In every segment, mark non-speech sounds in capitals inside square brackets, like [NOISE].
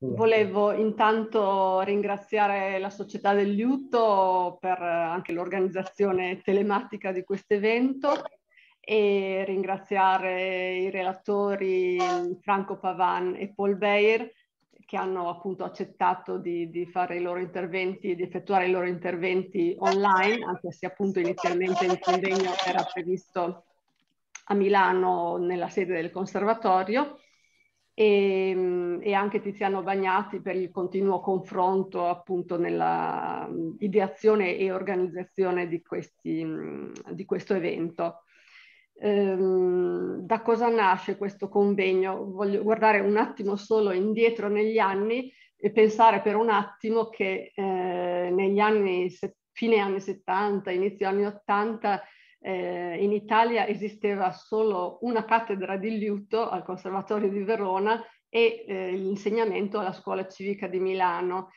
Volevo intanto ringraziare la Società del Liuto per eh, anche l'organizzazione telematica di questo evento e ringraziare i relatori Franco Pavan e Paul Beir che hanno appunto accettato di, di fare i loro interventi, di effettuare i loro interventi online, anche se appunto inizialmente il convegno era previsto a Milano nella sede del conservatorio e, ehm, e, anche Tiziano Bagnati per il continuo confronto appunto nella ideazione e organizzazione di, questi, di questo evento. Ehm, da cosa nasce questo convegno? Voglio guardare un attimo solo indietro negli anni e pensare per un attimo che eh, negli anni, fine anni 70, inizio anni 80, eh, in Italia esisteva solo una cattedra di liuto al Conservatorio di Verona e eh, l'insegnamento alla Scuola Civica di Milano.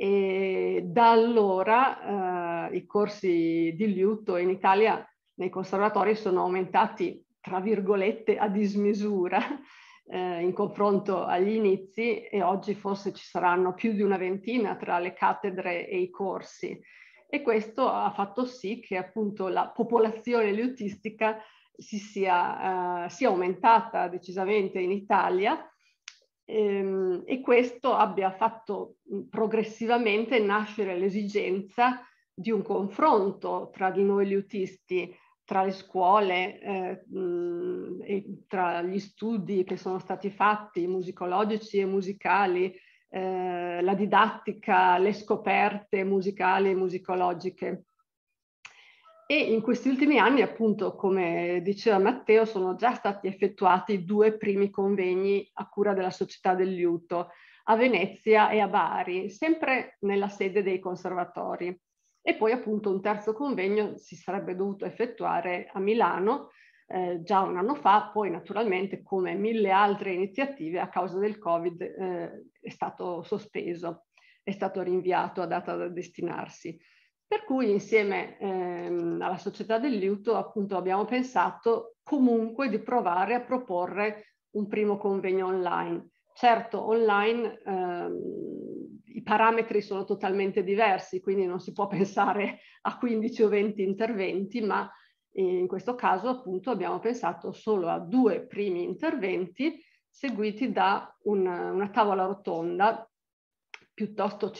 E da allora eh, i corsi di liuto in Italia nei conservatori sono aumentati, tra virgolette, a dismisura [LAUGHS] eh, in confronto agli inizi e oggi forse ci saranno più di una ventina tra le cattedre e i corsi e questo ha fatto sì che appunto la popolazione liutistica si sia, uh, sia aumentata decisamente in Italia ehm, e questo abbia fatto progressivamente nascere l'esigenza di un confronto tra di noi liutisti, tra le scuole, eh, mh, tra gli studi che sono stati fatti, musicologici e musicali, eh, la didattica, le scoperte musicali e musicologiche. E in questi ultimi anni, appunto, come diceva Matteo, sono già stati effettuati due primi convegni a cura della Società del Liuto a Venezia e a Bari, sempre nella sede dei conservatori. E poi appunto un terzo convegno si sarebbe dovuto effettuare a Milano, eh, già un anno fa, poi naturalmente come mille altre iniziative a causa del Covid eh, è stato sospeso, è stato rinviato a data da destinarsi. Per cui insieme ehm, alla società del liuto appunto abbiamo pensato comunque di provare a proporre un primo convegno online. Certo online ehm, i parametri sono totalmente diversi, quindi non si può [LAUGHS] pensare a 15 o 20 interventi, ma in questo caso appunto abbiamo pensato solo a due primi interventi seguiti da una, una tavola rotonda piuttosto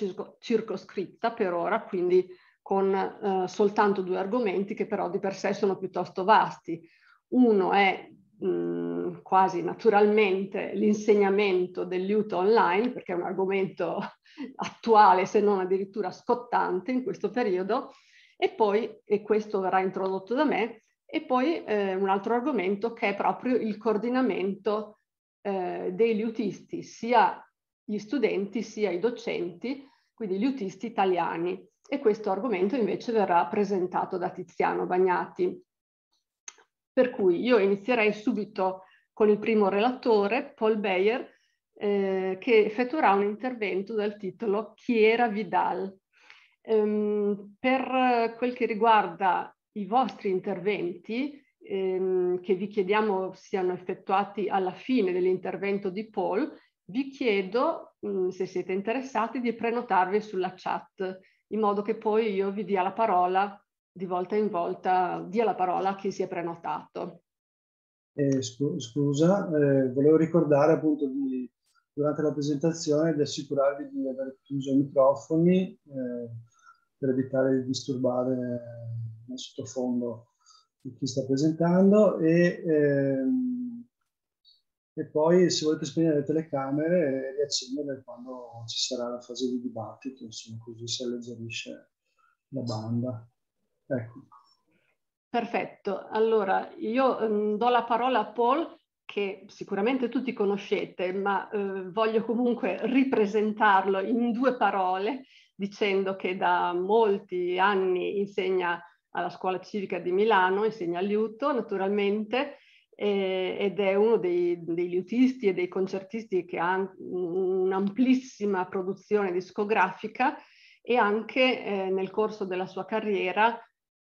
circoscritta per ora, quindi con eh, soltanto due argomenti che però di per sé sono piuttosto vasti. Uno è mh, mm, quasi naturalmente l'insegnamento del online, perché è un argomento [LAUGHS] attuale se non addirittura scottante in questo periodo, e poi, e questo verrà introdotto da me, e poi eh, un altro argomento che è proprio il coordinamento eh, degli autisti, sia gli studenti sia i docenti, quindi gli utisti italiani. E questo argomento invece verrà presentato da Tiziano Bagnati. Per cui io inizierei subito con il primo relatore, Paul Bayer, eh, che effettuerà un intervento dal titolo Chi era Vidal? Ehm, per quel che riguarda i vostri interventi, ehm, che vi chiediamo siano effettuati alla fine dell'intervento di Paul, vi chiedo, mh, mm, se siete interessati, di prenotarvi sulla chat, in modo che poi io vi dia la parola di volta in volta, dia la parola a chi si è prenotato. Eh, scusa, eh, volevo ricordare appunto di, durante la presentazione di assicurarvi di aver chiuso i microfoni. Eh, per evitare di disturbare nel sottofondo chi sta presentando e, ehm, e poi se volete spegnere le telecamere e riaccendere quando ci sarà la fase di dibattito, insomma così si alleggerisce la banda. Ecco. Perfetto, allora io mh, ehm, do la parola a Paul che sicuramente tutti conoscete, ma eh, voglio comunque ripresentarlo in due parole dicendo che da molti anni insegna alla scuola civica di Milano, insegna liuto naturalmente, eh, ed è uno dei, dei, liutisti e dei concertisti che ha un'amplissima produzione discografica e anche eh, nel corso della sua carriera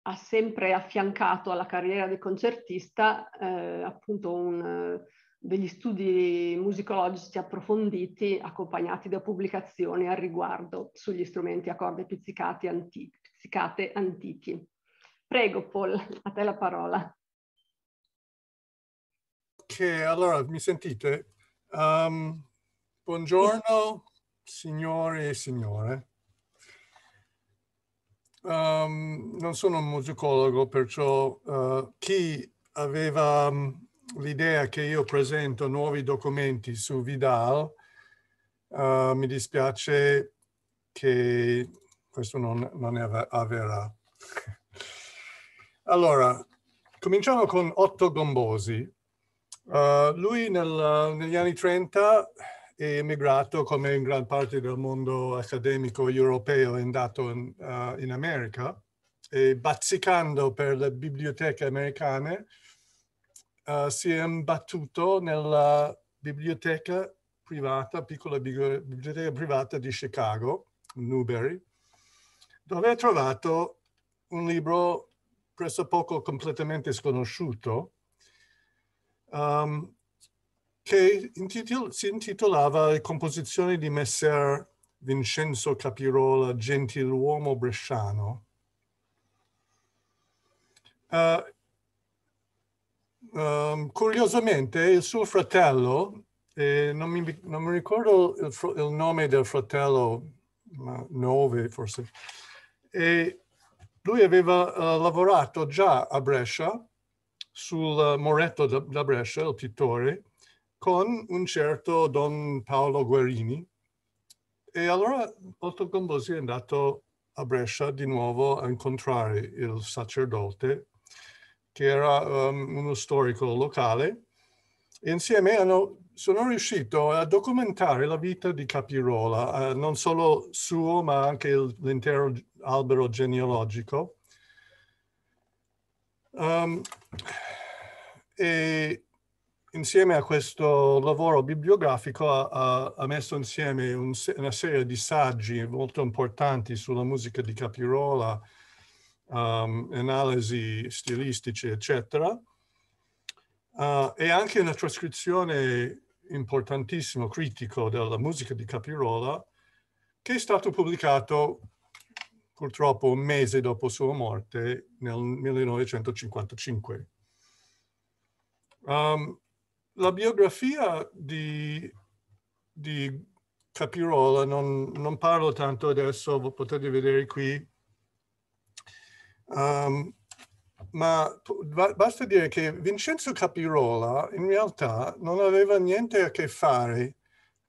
ha sempre affiancato alla carriera di concertista eh, appunto un, degli studi musicologici approfonditi accompagnati da pubblicazioni al riguardo sugli strumenti a corde pizzicate antichi. Prego Paul, a te la parola. Ok, allora mi sentite? Um, buongiorno signore e signore. Um, non sono un musicologo, perciò uh, chi aveva um, l'idea che io presento nuovi documenti su Vidal, uh, mi dispiace che questo non, non avverrà. [LAUGHS] Allora, cominciamo con Otto Gombosi. Uh, lui nel, negli anni 30 è emigrato, come in gran parte del mondo accademico europeo, è andato in, uh, in America e bazzicando per le biblioteche americane uh, si è imbattuto nella biblioteca privata, piccola biblioteca privata di Chicago, Newberry, dove ha trovato un libro presso poco completamente sconosciuto, um, che intitol si intitolava Le composizioni di Messer Vincenzo Capirola, gentiluomo bresciano. Uh, um, curiosamente il suo fratello, eh, non, mi, non, mi, ricordo il, il, nome del fratello, ma nove forse, e lui aveva uh, lavorato già a Brescia, sul Moretto da, da Brescia, il pittore, con un certo Don Paolo Guerini. E allora Otto Gombosi è andato a Brescia di nuovo a incontrare il sacerdote che era um, uno storico locale, e insieme hanno, sono riuscito a documentare la vita di Capirola, eh, non solo suo, ma anche l'intero albero genealogico. Um, e insieme a questo lavoro bibliografico ha, ha messo insieme un, una serie di saggi molto importanti sulla musica di Capirola, um, analisi stilistici, eccetera. Uh, e anche una trascrizione importantissima, critico della musica di Capirola, che è stato pubblicato purtroppo un mese dopo sua morte, nel 1955. Um, la biografia di, di Capirola, non, non, parlo tanto adesso, potete vedere qui Um, ma basta dire che Vincenzo Capirola in realtà non aveva niente a che fare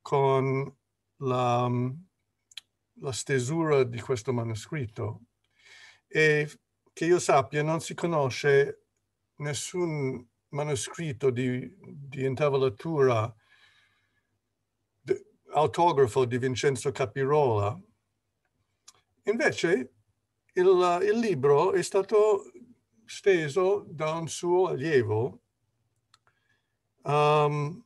con la, mm, la stesura di questo manoscritto e che io sappia non si conosce nessun manoscritto di, di intavolatura autografo di Vincenzo Capirola. Invece il, il libro è stato steso da un suo allievo um,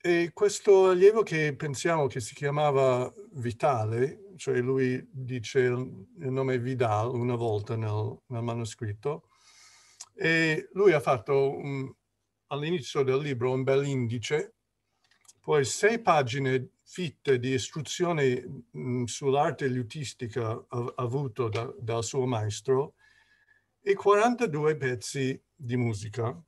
e questo allievo che pensiamo che si chiamava Vitale, cioè lui dice il, il nome Vidal una volta nel, nel manoscritto, e lui ha fatto all'inizio del libro un bel indice, poi sei pagine fitte di istruzione mm, sull'arte liutistica avuto da, dal suo maestro e 42 pezzi di musica.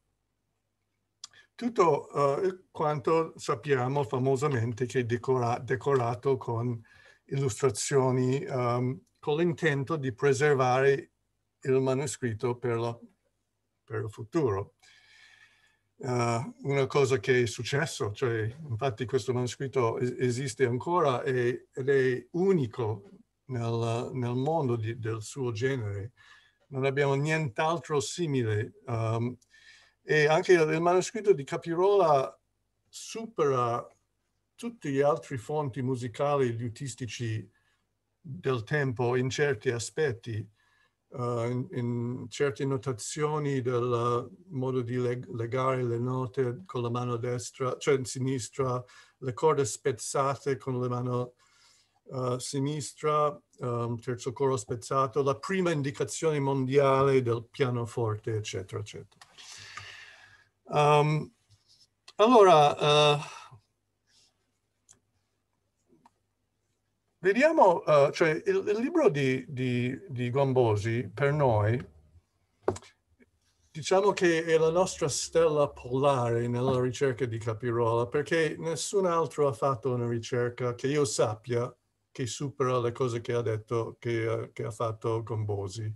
Tutto uh, quanto sappiamo famosamente che è decora, decorato con illustrazioni um, con l'intento di preservare il manoscritto per, la, per il futuro uh, una cosa che è successo, cioè infatti questo manoscritto es esiste ancora e, ed è unico nel, nel mondo di, del suo genere. Non abbiamo nient'altro simile. Um, e anche il manoscritto di Capirola supera tutti gli altri fonti musicali liutistici del tempo in certi aspetti. Eh, in, in, certe notazioni del modo di leg legare le note con la mano destra, cioè in sinistra, le corde spezzate con la mano Uh, sinistra, um, terzo coro spezzato, la prima indicazione mondiale del pianoforte, eccetera, eccetera. Um, allora, uh, Vediamo, uh, cioè, il, il, libro di, di, di Gombosi per noi, diciamo che è la nostra stella polare nella ricerca di Capirola, perché nessun altro ha fatto una ricerca che io sappia che supera le cose che ha detto, che, eh, che ha fatto Gombosi.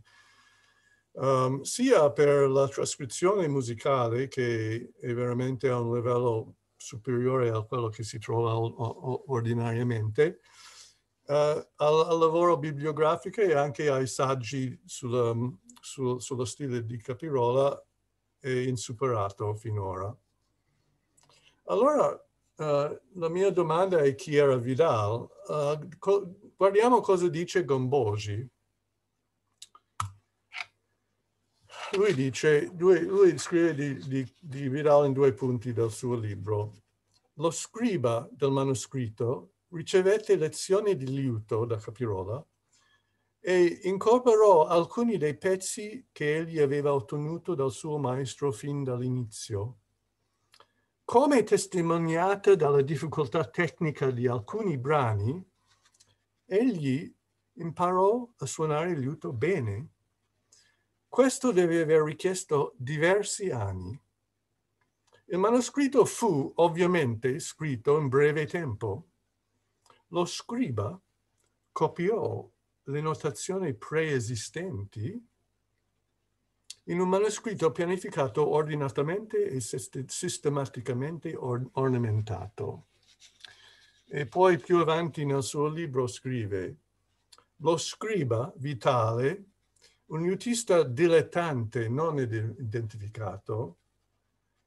Um, ehm, sia per la trascrizione musicale, che è veramente a un livello superiore a quello che si trova ordinariamente, eh, al, al, lavoro bibliografico e anche ai saggi sulla, mm, su, sullo stile di Capirola è insuperato finora. Allora, Uh, la mia domanda è chi era Vidal. Uh, co guardiamo cosa dice Gombosi. Lui dice, lui, lui scrive di, di, di Vidal in due punti del suo libro. Lo scriba del manoscritto ricevette lezioni di liuto da Capirola e incorporò alcuni dei pezzi che egli aveva ottenuto dal suo maestro fin dall'inizio. Come testimoniata dalla difficoltà tecnica di alcuni brani, egli imparò a suonare il liuto bene. Questo deve aver richiesto diversi anni. Il manoscritto fu ovviamente scritto in breve tempo lo scriba copiò le notazioni preesistenti in un manoscritto pianificato ordinatamente e sistematicamente or ornamentato. E poi più avanti nel suo libro scrive, lo scriba vitale, un iutista dilettante non identificato,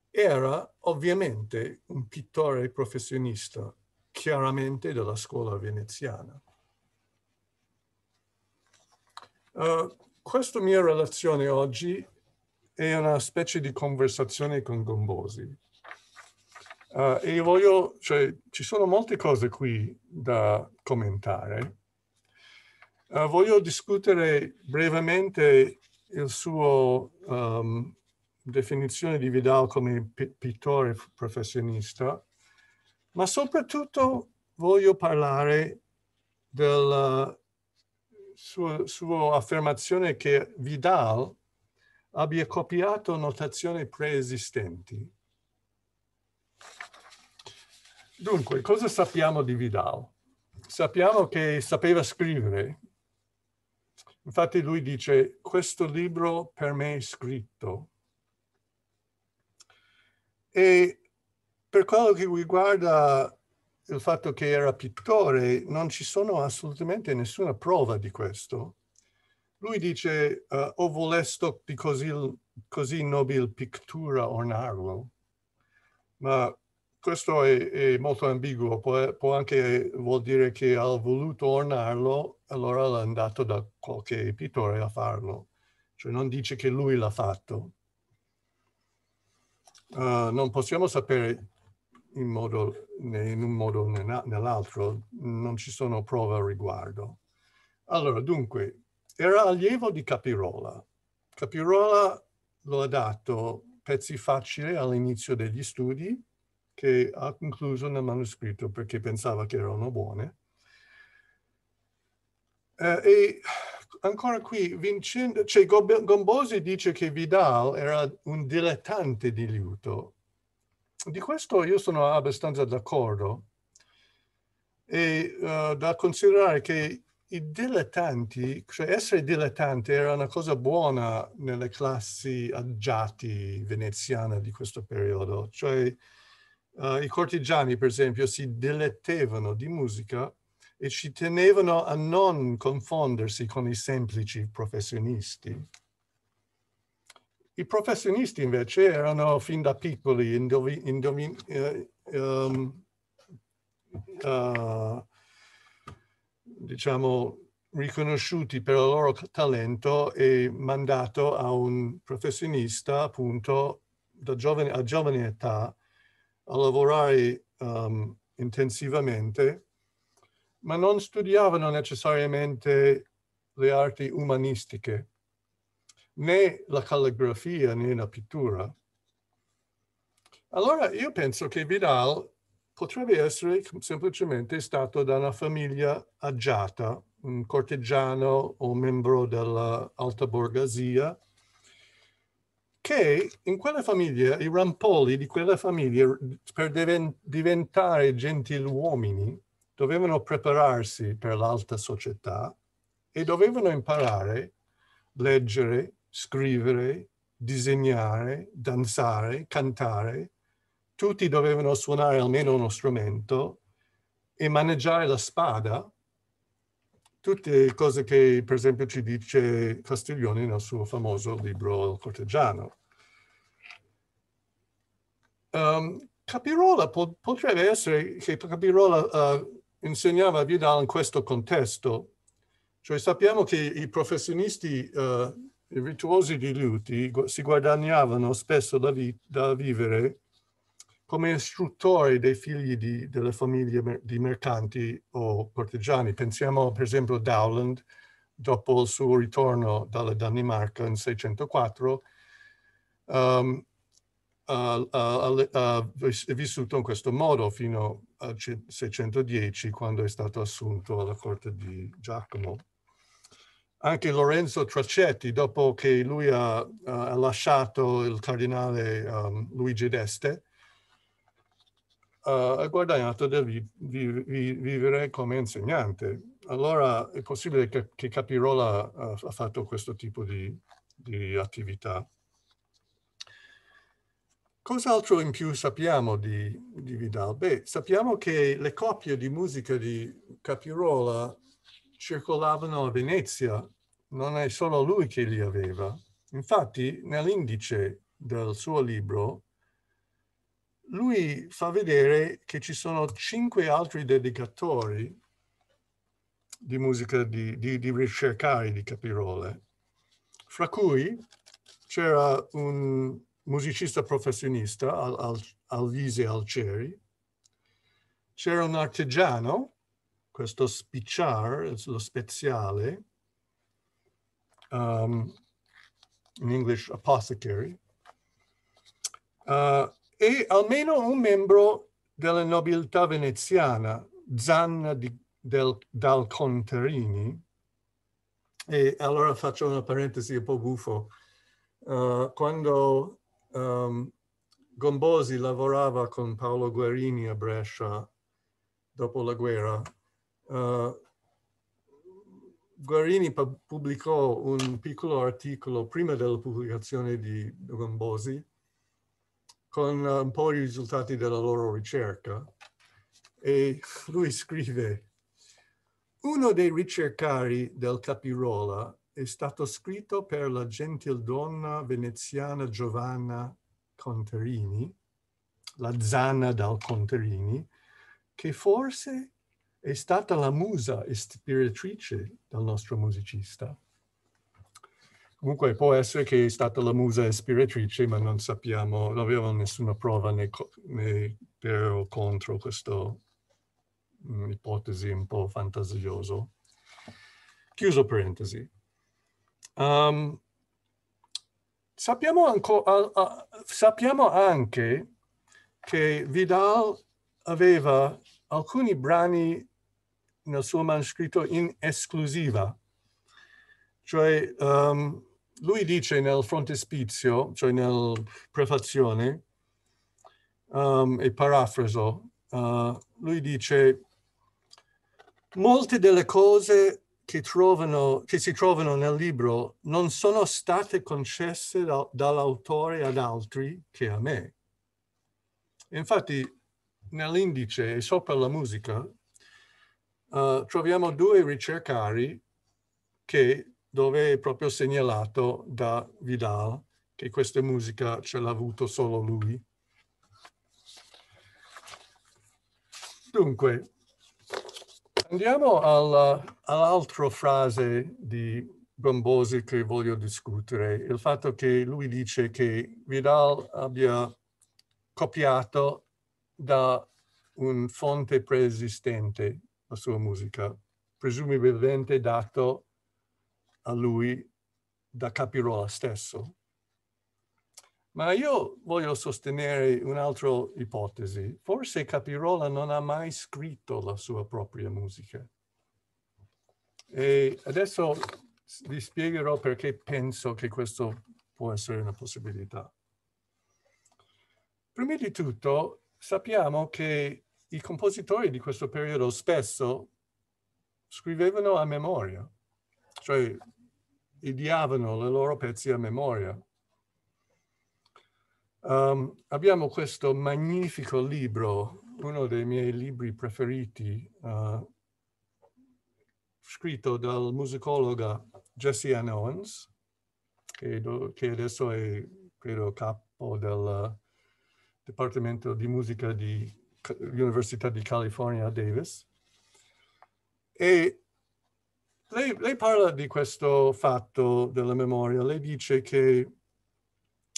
era ovviamente un pittore professionista chiaramente della scuola veneziana. Uh, questa mia relazione oggi è una specie di conversazione con Gombosi. Uh, e voglio, cioè, ci sono molte cose qui da commentare. Uh, voglio discutere brevemente il suo um, definizione di Vidal come pittore professionista, ma soprattutto voglio parlare della eh, sua, sua affermazione che Vidal abbia copiato notazioni preesistenti. Dunque, cosa sappiamo di Vidal? Sappiamo che sapeva scrivere. Infatti lui dice, questo libro per me è scritto. E per quello che riguarda il fatto che era pittore, non ci sono assolutamente nessuna prova di questo. Lui dice, uh, eh, o oh, volesto di così, così nobil pictura ornarlo, ma questo è, è molto ambiguo, può, può, anche vuol dire che ha voluto ornarlo, allora l'ha andato da qualche pittore a farlo, cioè non dice che lui l'ha fatto. Uh, non possiamo sapere in, modo, in un modo o nell'altro, non ci sono prove al riguardo. Allora, dunque, era allievo di Capirola. Capirola lo ha dato pezzi facili all'inizio degli studi che ha concluso nel manoscritto perché pensava che erano buone. Eh, e ancora qui, Vincent, cioè Gombosi dice che Vidal era un dilettante di liuto di questo io sono abbastanza d'accordo. E uh, da considerare che i dilettanti, cioè essere dilettante era una cosa buona nelle classi agiati veneziane di questo periodo, cioè uh, i cortigiani per esempio si dilettevano di musica e ci tenevano a non confondersi con i semplici professionisti. I professionisti invece erano fin da piccoli indovi, indovi, eh, um, uh, diciamo riconosciuti per il loro talento e mandato a un professionista appunto giovane, a giovane età a lavorare um, intensivamente, ma non studiavano necessariamente le arti umanistiche né la calligrafia né la pittura. Allora io penso che Vidal potrebbe essere semplicemente stato da una famiglia agiata, un cortigiano o membro dell'alta borghesia, che in quella famiglia, i rampoli di quella famiglia, per diventare gentiluomini, dovevano prepararsi per l'alta società e dovevano imparare a leggere, scrivere, disegnare, danzare, cantare. Tutti dovevano suonare almeno uno strumento e maneggiare la spada. Tutte cose che, per esempio, ci dice Castiglione nel suo famoso libro Il cortegiano. Um, Capirola po- potrebbe essere che Capirola uh, insegnava a Vidal in questo contesto, cioè sappiamo che i professionisti uh, i virtuosi di Luti si guadagnavano spesso da, vi, da vivere come istruttori dei figli di, delle famiglie di mercanti o cortigiani. Pensiamo per esempio a Dowland, dopo il suo ritorno dalla Danimarca in 604, um, ehm, ha, ha, ha vissuto in questo modo fino al 610, quando è stato assunto alla corte di Giacomo anche Lorenzo Tracetti, dopo che lui ha, ha lasciato il cardinale um, Luigi d'Este, uh, ha guadagnato del vi, vi, vi, vivere come insegnante. Allora è possibile che, che Capirola uh, ha fatto questo tipo di, di attività. Cos'altro in più sappiamo di, di, Vidal? Beh, sappiamo che le copie di musica di Capirola circolavano a Venezia non è solo lui che li aveva. Infatti, nell'indice del suo libro, lui fa vedere che ci sono cinque altri dedicatori di musica di, di, di ricercare di Capirole, fra cui c'era un musicista professionista, Al, Al, Alvise Alceri, c'era un artigiano, questo Spicciar, lo speziale, um, in English apothecary, uh, e almeno un membro della nobiltà veneziana, Zanna di, del, dal Conterini. E allora faccio una parentesi un po' buffo. Uh, quando um, Gombosi lavorava con Paolo Guerini a Brescia dopo la guerra, uh, Guarini pubblicò un piccolo articolo prima della pubblicazione di Gombosi con un po' i risultati della loro ricerca e lui scrive uno dei ricercari del Capirola è stato scritto per la gentildonna veneziana Giovanna Conterini, la Zanna dal Conterini, che forse è stata la musa ispiratrice del nostro musicista. Comunque può essere che è stata la musa ispiratrice, ma non sappiamo, non abbiamo nessuna prova né, né per o contro questa mm, ipotesi un po' fantasiosa. Chiuso parentesi. Um, sappiamo, ancora, uh, sappiamo anche che Vidal aveva alcuni brani nel suo manoscritto in esclusiva. Cioè, um, lui dice nel frontespizio, cioè nel prefazione, um, e parafraso, uh, lui dice, molte delle cose che, trovano, che, si trovano nel libro non sono state concesse da, dall'autore ad altri che a me. Infatti, nell'indice e sopra la musica, uh, troviamo due ricercari che, dove è proprio segnalato da Vidal che questa musica ce l'ha avuto solo lui. Dunque, andiamo alla, all'altra frase di Gombosi che voglio discutere, il fatto che lui dice che Vidal abbia copiato da un fonte preesistente la sua musica, presumibilmente dato a lui da Capirola stesso. Ma io voglio sostenere un'altra ipotesi. Forse Capirola non ha mai scritto la sua propria musica. E adesso vi spiegherò perché penso che questo può essere una possibilità. Prima di tutto sappiamo che i compositori di questo periodo spesso scrivevano a memoria, cioè ideavano le loro pezzi a memoria. Um, abbiamo questo magnifico libro, uno dei miei libri preferiti, uh, scritto dal musicologa Jesse Ann Owens, che, che adesso è, credo, capo del Dipartimento di Musica di l'Università di California a Davis e lei, lei parla di questo fatto della memoria, lei dice che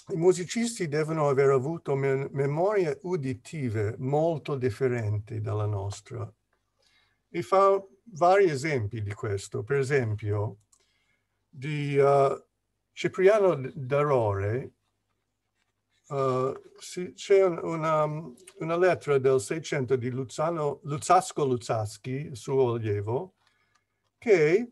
i musicisti devono aver avuto memorie uditive molto differenti dalla nostra. E fa vari esempi di questo. Per esempio, di uh, Cipriano Darore Uh, sì, c'è una, una, lettera del 600 di Luzzano, Luzzasco Luzzaschi, suo allievo, che,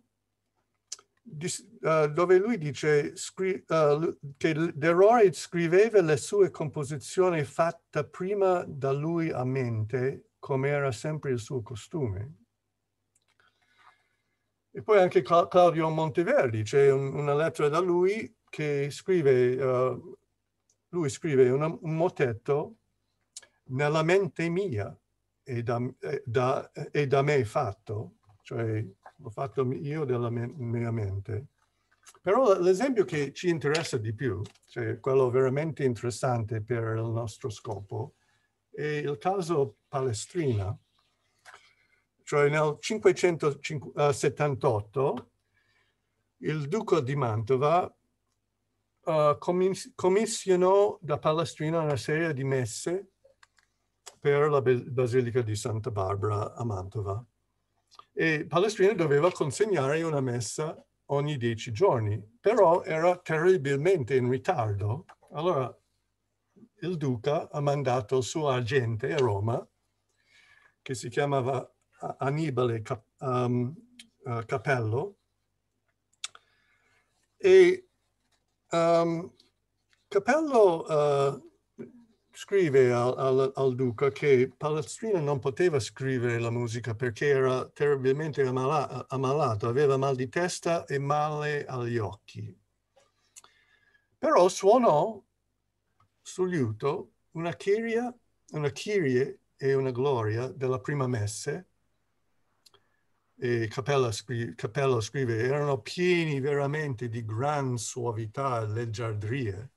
di, uh, eh, dove lui dice scri, uh, che Deroy scriveva le sue composizioni fatte prima da lui a mente, come era sempre il suo costume. E poi anche Claudio Monteverdi, c'è un, una lettera da lui che scrive lui scrive una, un motetto nella mente mia e da, da, e da me fatto, cioè l'ho fatto io della me, mia mente. Però l'esempio che ci interessa di più, cioè quello veramente interessante per il nostro scopo, è il caso Palestrina, cioè nel 578 eh, il duca di Mantova uh, commis commissionò da Palestrina una serie di messe per la Basilica di Santa Barbara a Mantova. E Palestrina doveva consegnare una messa ogni dieci giorni, però era terribilmente in ritardo. Allora il duca ha mandato il suo agente a Roma, che si chiamava Annibale Cap um, uh, Capello, e Um, Capello uh, scrive al, al, al, duca che Palestrina non poteva scrivere la musica perché era terribilmente ammala ammalato, aveva mal di testa e male agli occhi. Però suonò sul liuto una chiria, una chirie e una gloria della prima messe e Capello, scri- Capello scrive, erano pieni veramente di gran suavità e leggiadrie,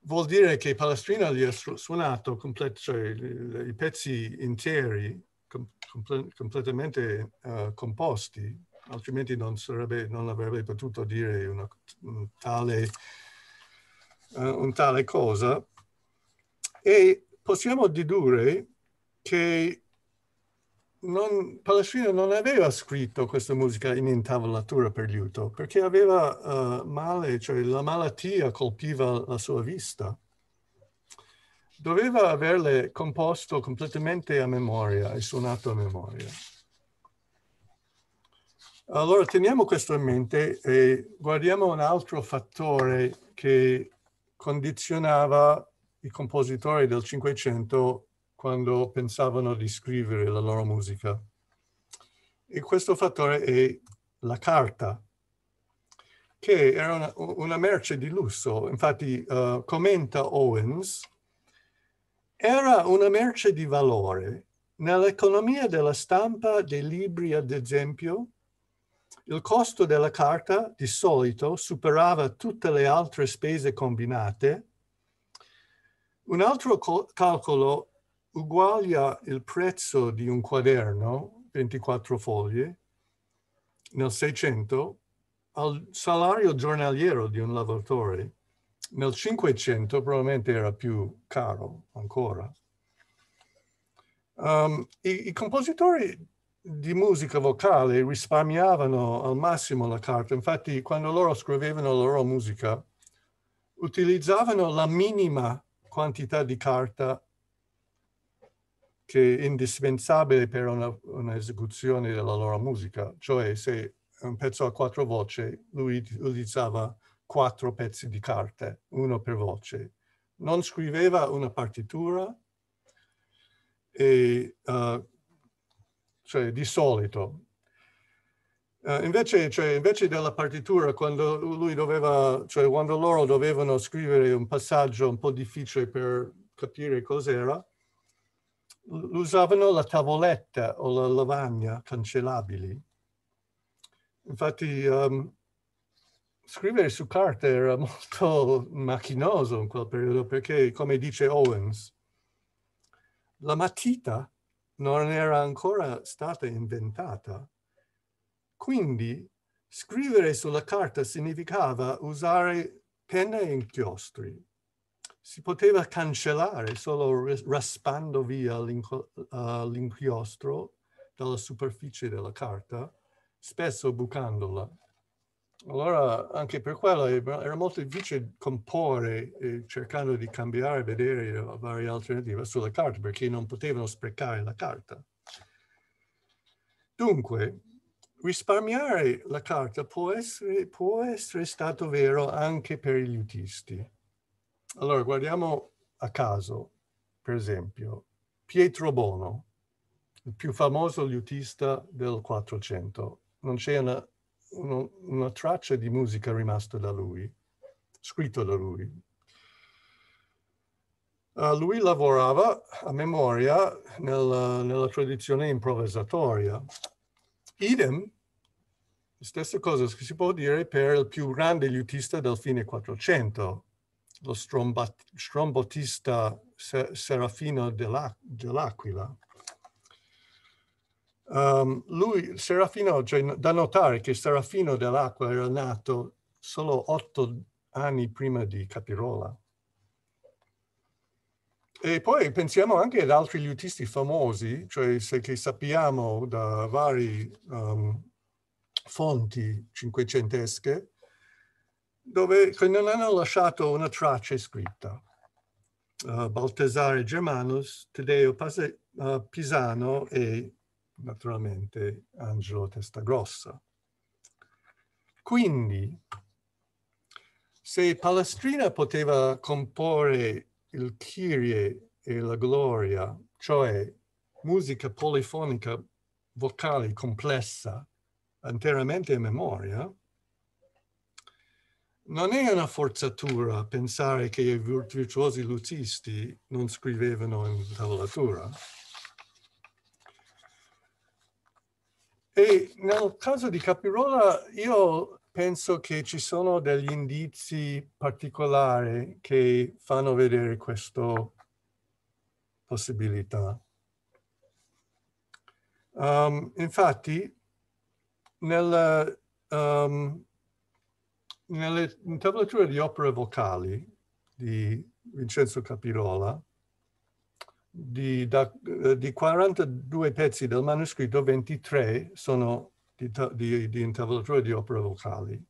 vuol dire che Palestrina gli ha suonato complet- cioè, i pezzi interi, com- comple- completamente uh, composti, altrimenti non, sarebbe, non, avrebbe potuto dire una, un, tale, uh, un tale cosa. E possiamo dedurre che non, Palestrino non aveva scritto questa musica in intavolatura per liuto perché aveva uh, male, cioè la malattia colpiva la sua vista. Doveva averle composto completamente a memoria e suonato a memoria. Allora teniamo questo in mente e guardiamo un altro fattore che condizionava i compositori del Cinquecento quando pensavano di scrivere la loro musica. E questo fattore è la carta, che era una, una merce di lusso. Infatti, uh, commenta Owens, era una merce di valore. Nell'economia della stampa dei libri, ad esempio, il costo della carta di solito superava tutte le altre spese combinate. Un altro calcolo uguaglia il prezzo di un quaderno, 24 foglie, nel 600 al salario giornaliero di un lavoratore. Nel 500 probabilmente era più caro ancora. Um, i, I compositori di musica vocale risparmiavano al massimo la carta, infatti quando loro scrivevano la loro musica utilizzavano la minima quantità di carta che è indispensabile per un'esecuzione della loro musica, cioè se un pezzo ha quattro voci, lui utilizzava quattro pezzi di carta, uno per voce. Non scriveva una partitura e, uh, cioè, di solito. Uh, invece, cioè, invece, della partitura, quando, doveva, cioè, quando loro dovevano scrivere un passaggio un po' difficile per capire cos'era, usavano la tavoletta o la lavagna cancellabili. Infatti um, scrivere su carta era [LAUGHS] molto macchinoso in quel periodo perché, come dice Owens, la matita non era ancora stata inventata. Quindi scrivere sulla carta significava usare penne e inchiostri si poteva cancellare solo raspando via eh, l'inchiostro dalla superficie della carta, spesso bucandola. Allora, anche per quello era molto difficile comporre eh, cercando di cambiare, vedere varie alternative sulla carta perché non potevano sprecare la carta. Dunque, risparmiare la carta può essere, può essere stato vero anche per gli utisti. Allora, guardiamo a caso, per esempio, Pietro Bono, il più famoso liutista del 400. Non c'è una, una, una traccia di musica rimasta da lui, scritta da lui. Uh, lui lavorava a memoria nella, nella tradizione improvvisatoria. Idem, stessa cosa che si può dire per il più grande liutista del fine 400, lo strombotista Serafino dell'Aquila. Um, lui, Serafino, cioè, da notare che Serafino dell'Aquila era nato solo otto anni prima di Capirola. E poi pensiamo anche ad altri liutisti famosi, cioè se, che sappiamo da varie um, fonti cinquecentesche, dove, non hanno lasciato una traccia scritta. Uh, Baltasare Germanus, Tedeo Pase, uh, Pisano e naturalmente Angelo Testagrossa. Quindi, se Palestrina poteva comporre il Kyrie e la Gloria, cioè musica polifonica vocale complessa, interamente in memoria, non è una forzatura pensare che i virtuosi luzzisti non scrivevano in tavolatura. E nel caso di Capirola io penso che ci sono degli indizi particolari che fanno vedere questa possibilità. Um, infatti, nel um, nelle intablature di opere vocali di Vincenzo Capirola, di, da, eh, di 42 pezzi del manoscritto, 23 sono di, di, di intablature di opere vocali.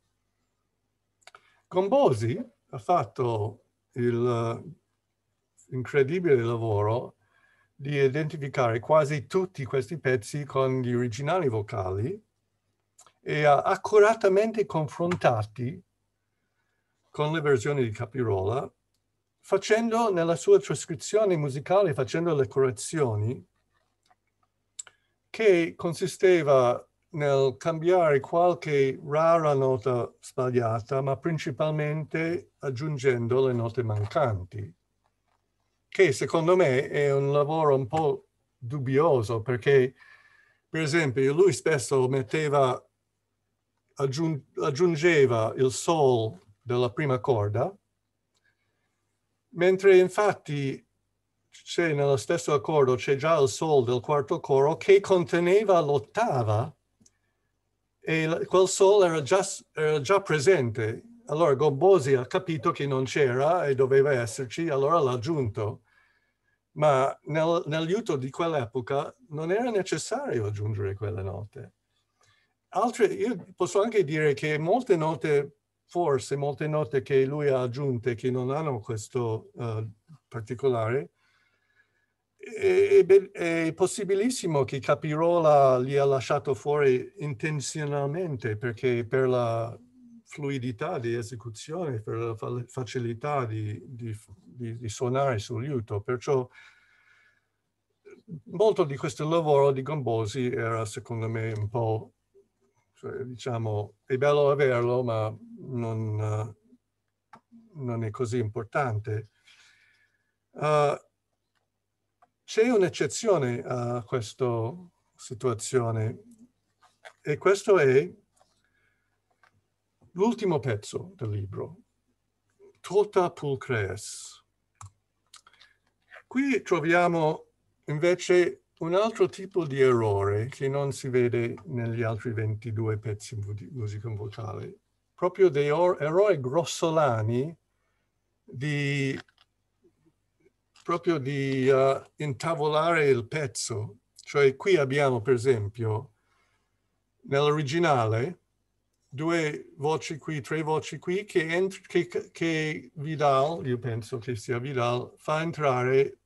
Gombosi ha fatto il eh, incredibile lavoro di identificare quasi tutti questi pezzi con gli originali vocali e ha accuratamente confrontati con le versioni di Capirola, facendo nella sua trascrizione musicale, facendo le correzioni, che consisteva nel cambiare qualche rara nota sbagliata, ma principalmente aggiungendo le note mancanti, che secondo me è un lavoro un po' dubbioso perché, per esempio, lui spesso metteva, aggiungeva il sol della prima corda, mentre infatti c'è nello stesso accordo, c'è già il sol del quarto coro che conteneva l'ottava e quel sol era già, era già presente. Allora Gombosi ha capito che non c'era e doveva esserci, allora l'ha aggiunto. Ma nel, nell'aiuto di quell'epoca non era necessario aggiungere quelle note. Altre, io posso anche dire che molte note forse molte note che lui ha aggiunte che non hanno questo uh, particolare, è, è, possibilissimo che Capirola li ha lasciato fuori intenzionalmente perché per la fluidità di esecuzione, per la facilità di, di, di, di suonare sul liuto. Perciò molto di questo lavoro di Gombosi era secondo me un po' Cioè, diciamo, è bello averlo, ma non, non è così importante. Uh, c'è un'eccezione a questa situazione e questo è l'ultimo pezzo del libro, Tota Pulcres. Qui troviamo invece un altro tipo di errore che non si vede negli altri 22 pezzi di musica vocale, proprio dei errori grossolani di, proprio di uh, intavolare il pezzo. Cioè qui abbiamo per esempio nell'originale due voci qui, tre voci qui che, entri, che, che Vidal, io penso che sia Vidal, fa entrare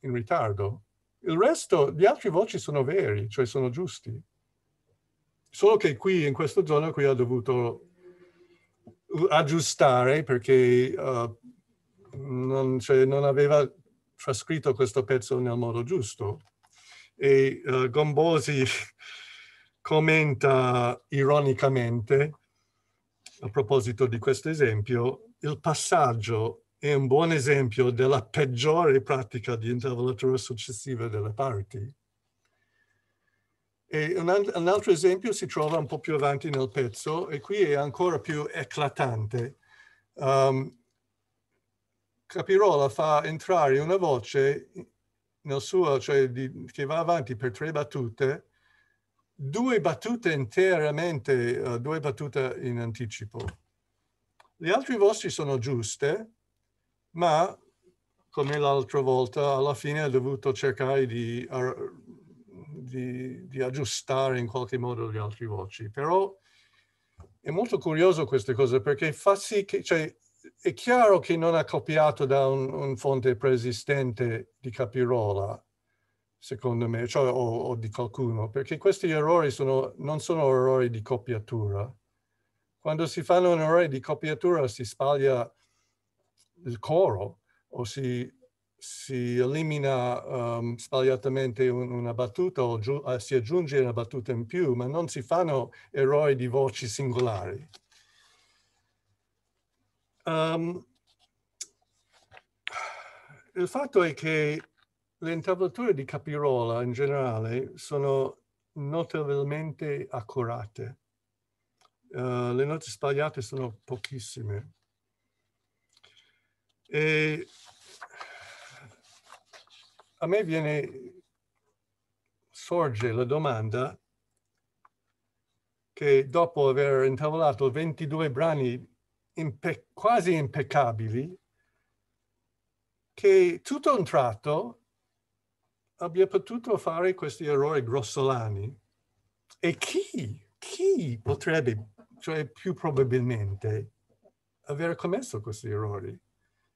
in ritardo il resto, gli altri voci sono veri, cioè sono giusti. Solo che qui, in questo giorno, qui ha dovuto aggiustare perché uh, non, cioè, non, aveva trascritto questo pezzo nel modo giusto. E uh, Gombosi [LAUGHS] commenta ironicamente, a proposito di questo esempio, il passaggio è un buon esempio della peggiore pratica di intervolatura successiva delle parti. E un, un altro esempio si trova un po' più avanti nel pezzo e qui è ancora più eclatante. Um, Capirola fa entrare una voce nel suo, cioè di, che va avanti per tre battute, due battute interamente, uh, due battute in anticipo. Le altre voci sono giuste, ma come l'altra volta, alla fine ha dovuto cercare di, di, di, aggiustare in qualche modo le altre voci. Però è molto curioso queste cose perché fa sì che, cioè, è chiaro che non ha copiato da un, un fonte preesistente di Capirola, secondo me, cioè, o, o, di qualcuno, perché questi errori sono, non sono errori di copiatura. Quando si fanno un errore di copiatura si sbaglia il coro o si, si elimina um, sbagliatamente una battuta o giu, eh, si aggiunge una battuta in più, ma non si fanno eroi di voci singolari. Um, il fatto è che le intravolature di Capirola in generale sono notevolmente accurate. Uh, le note sbagliate sono pochissime. E a me viene, sorge la domanda che dopo aver intavolato 22 brani impe quasi impeccabili, che tutto un tratto abbia potuto fare questi errori grossolani. E chi, chi potrebbe, cioè più probabilmente, aver commesso questi errori?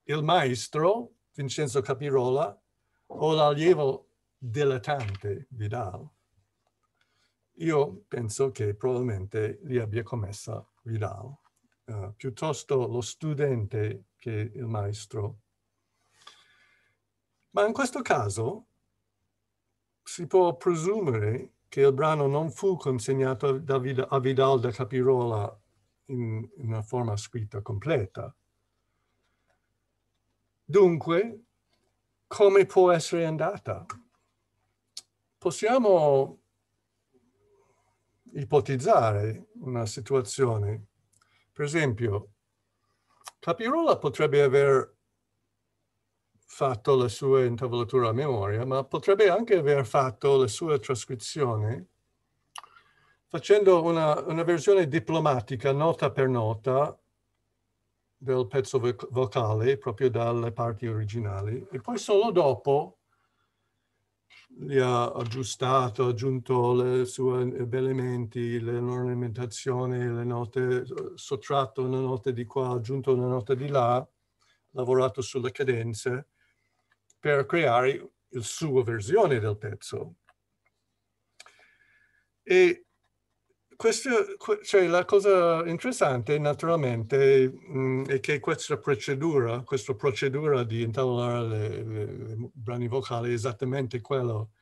il maestro Vincenzo Capirola o l'allievo dilettante Vidal. Io penso che probabilmente li abbia commessa Vidal, eh, piuttosto lo studente che il maestro. Ma in questo caso si può presumere che il brano non fu consegnato a Vidal da Capirola in una forma scritta completa, Dunque, come può essere andata? Possiamo ipotizzare una situazione. Per esempio, Capirola potrebbe aver fatto la sua intavolatura a memoria, ma potrebbe anche aver fatto la sua trascrizione facendo una, una versione diplomatica, nota per nota, del pezzo vocale proprio dalle parti originali e poi solo dopo li ha aggiustato, aggiunto le sue elementi, ornamentazioni, le note, sottratto una nota di qua, aggiunto una nota di là, lavorato sulle cadenze per creare la sua versione del pezzo. E questo, cioè, la cosa interessante naturalmente mm, è che questa procedura, questa procedura di intavolare le, le, le brani vocali è esattamente quello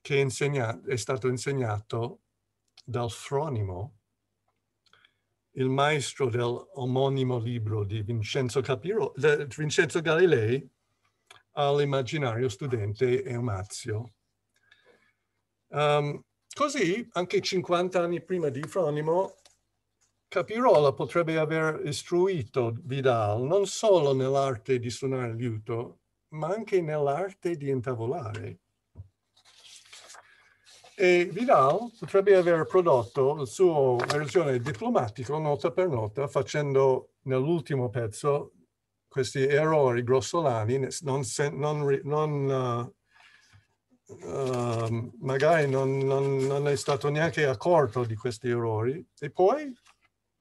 che insegna, è stato insegnato dal Fronimo, il maestro dell'omonimo libro di Vincenzo, Capiro, di Vincenzo Galilei all'immaginario studente Eumazio. Um, Così, anche 50 anni prima di Fronimo, Capirola potrebbe aver istruito Vidal non solo nell'arte di suonare il liuto, ma anche nell'arte di intavolare. E Vidal potrebbe aver prodotto la sua versione diplomatica nota per nota, facendo nell'ultimo pezzo questi errori grossolani, non, non, non uh, Ehm, magari non, non, non, è stato neanche accorto di questi errori e poi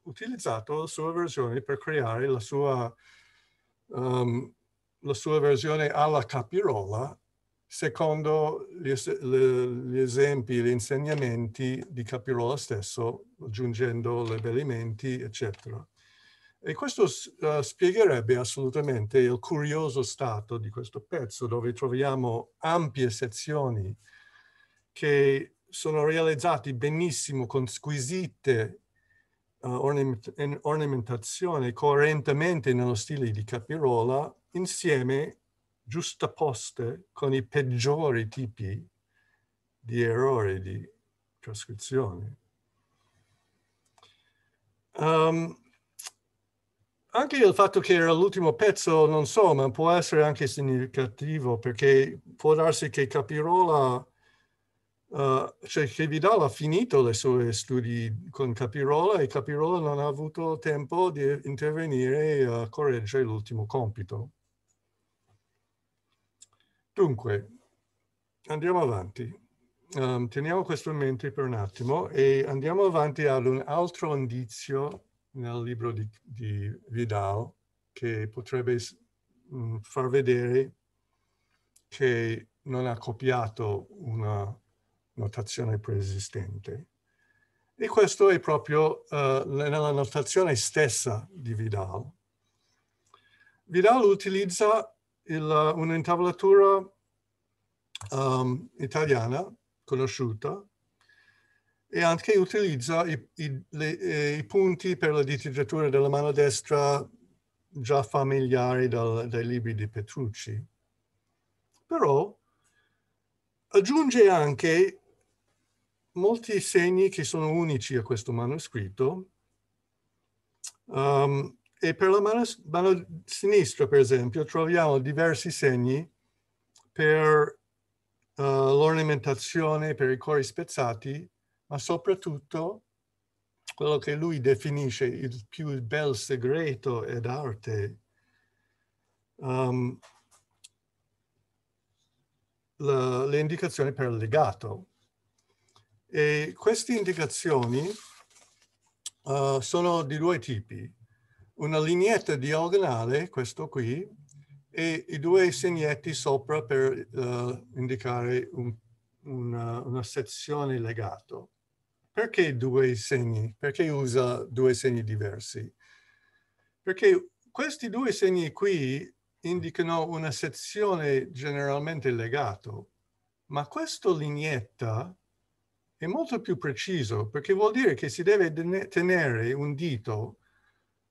utilizzato la sua versione per creare la sua, um, la sua versione alla capirola secondo gli, gli, esempi, gli insegnamenti di Capirola stesso, aggiungendo le elementi, eccetera. E questo uh, spiegherebbe assolutamente il curioso stato di questo pezzo dove troviamo ampie sezioni che sono realizzate benissimo con squisite uh, ornament ornamentazione coerentemente nello stile di Capirola insieme giustaposte con i peggiori tipi di errori di trascrizione. Um, anche il fatto che era l'ultimo pezzo, non so, ma può essere anche significativo perché può darsi che Capirola, uh, cioè che Vidal ha finito le sue studi con Capirola e Capirola non ha avuto tempo di intervenire a correggere l'ultimo compito. Dunque, andiamo avanti. Um, teniamo questo in mente per un attimo e andiamo avanti ad un altro indizio nel libro di, di Vidal che potrebbe mm, far vedere che non ha copiato una notazione preesistente. E questo è proprio uh, nella notazione stessa di Vidal. Vidal utilizza un'intavolatura um, italiana conosciuta e anche utilizza i, i, le, eh, i punti per la diteggiatura della mano destra già familiari dal, dai libri di Petrucci. Però aggiunge anche molti segni che sono unici a questo manoscritto. Um, e per la mano, mano, sinistra, per esempio, troviamo diversi segni per uh, l'ornamentazione, per i cori spezzati ma soprattutto quello che lui definisce il più bel segreto ed arte. Um, la, le indicazioni per il legato. E queste indicazioni uh, sono di due tipi. Una lineetta diagonale, questo qui, e i due segnetti sopra per uh, indicare un, una, una sezione legato. Perché due segni? Perché usa due segni diversi? Perché questi due segni qui indicano una sezione generalmente legata, ma questo lineetta è molto più preciso perché vuol dire che si deve tenere un dito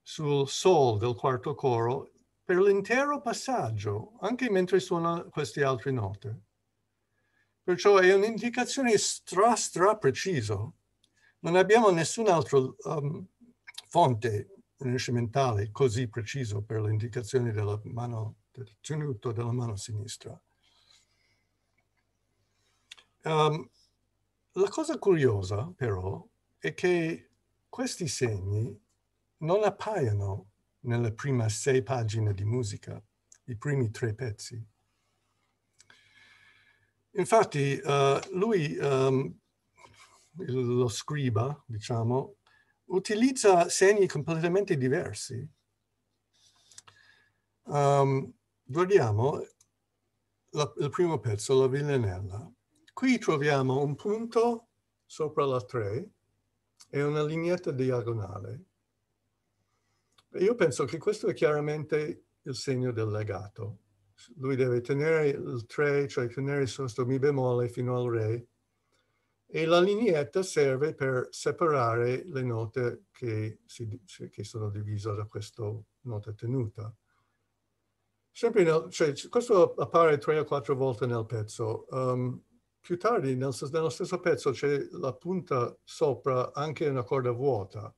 sul sol del quarto coro per l'intero passaggio, anche mentre suona queste altre note. Perciò è un'indicazione stra stra preciso non abbiamo nessun altro um, fonte rinascimentale così preciso per l'indicazione della mano, del tenuto della mano sinistra. Um, la cosa curiosa però è che questi segni non appaiono nelle prime sei pagine di musica, i primi tre pezzi. Infatti uh, lui um, lo scriba, diciamo, utilizza segni completamente diversi. Um, guardiamo la, il primo pezzo, la villanella. Qui troviamo un punto sopra la 3 e una lineetta diagonale. Io penso che questo è chiaramente il segno del legato. Lui deve tenere il 3, cioè tenere il sosto mi bemolle fino al re, e la lineetta serve per separare le note che, si, che sono divise da questa nota tenuta. Nel, cioè, questo appare tre o quattro volte nel pezzo. Um, più tardi, nel, nello stesso pezzo, c'è la punta sopra anche una corda vuota.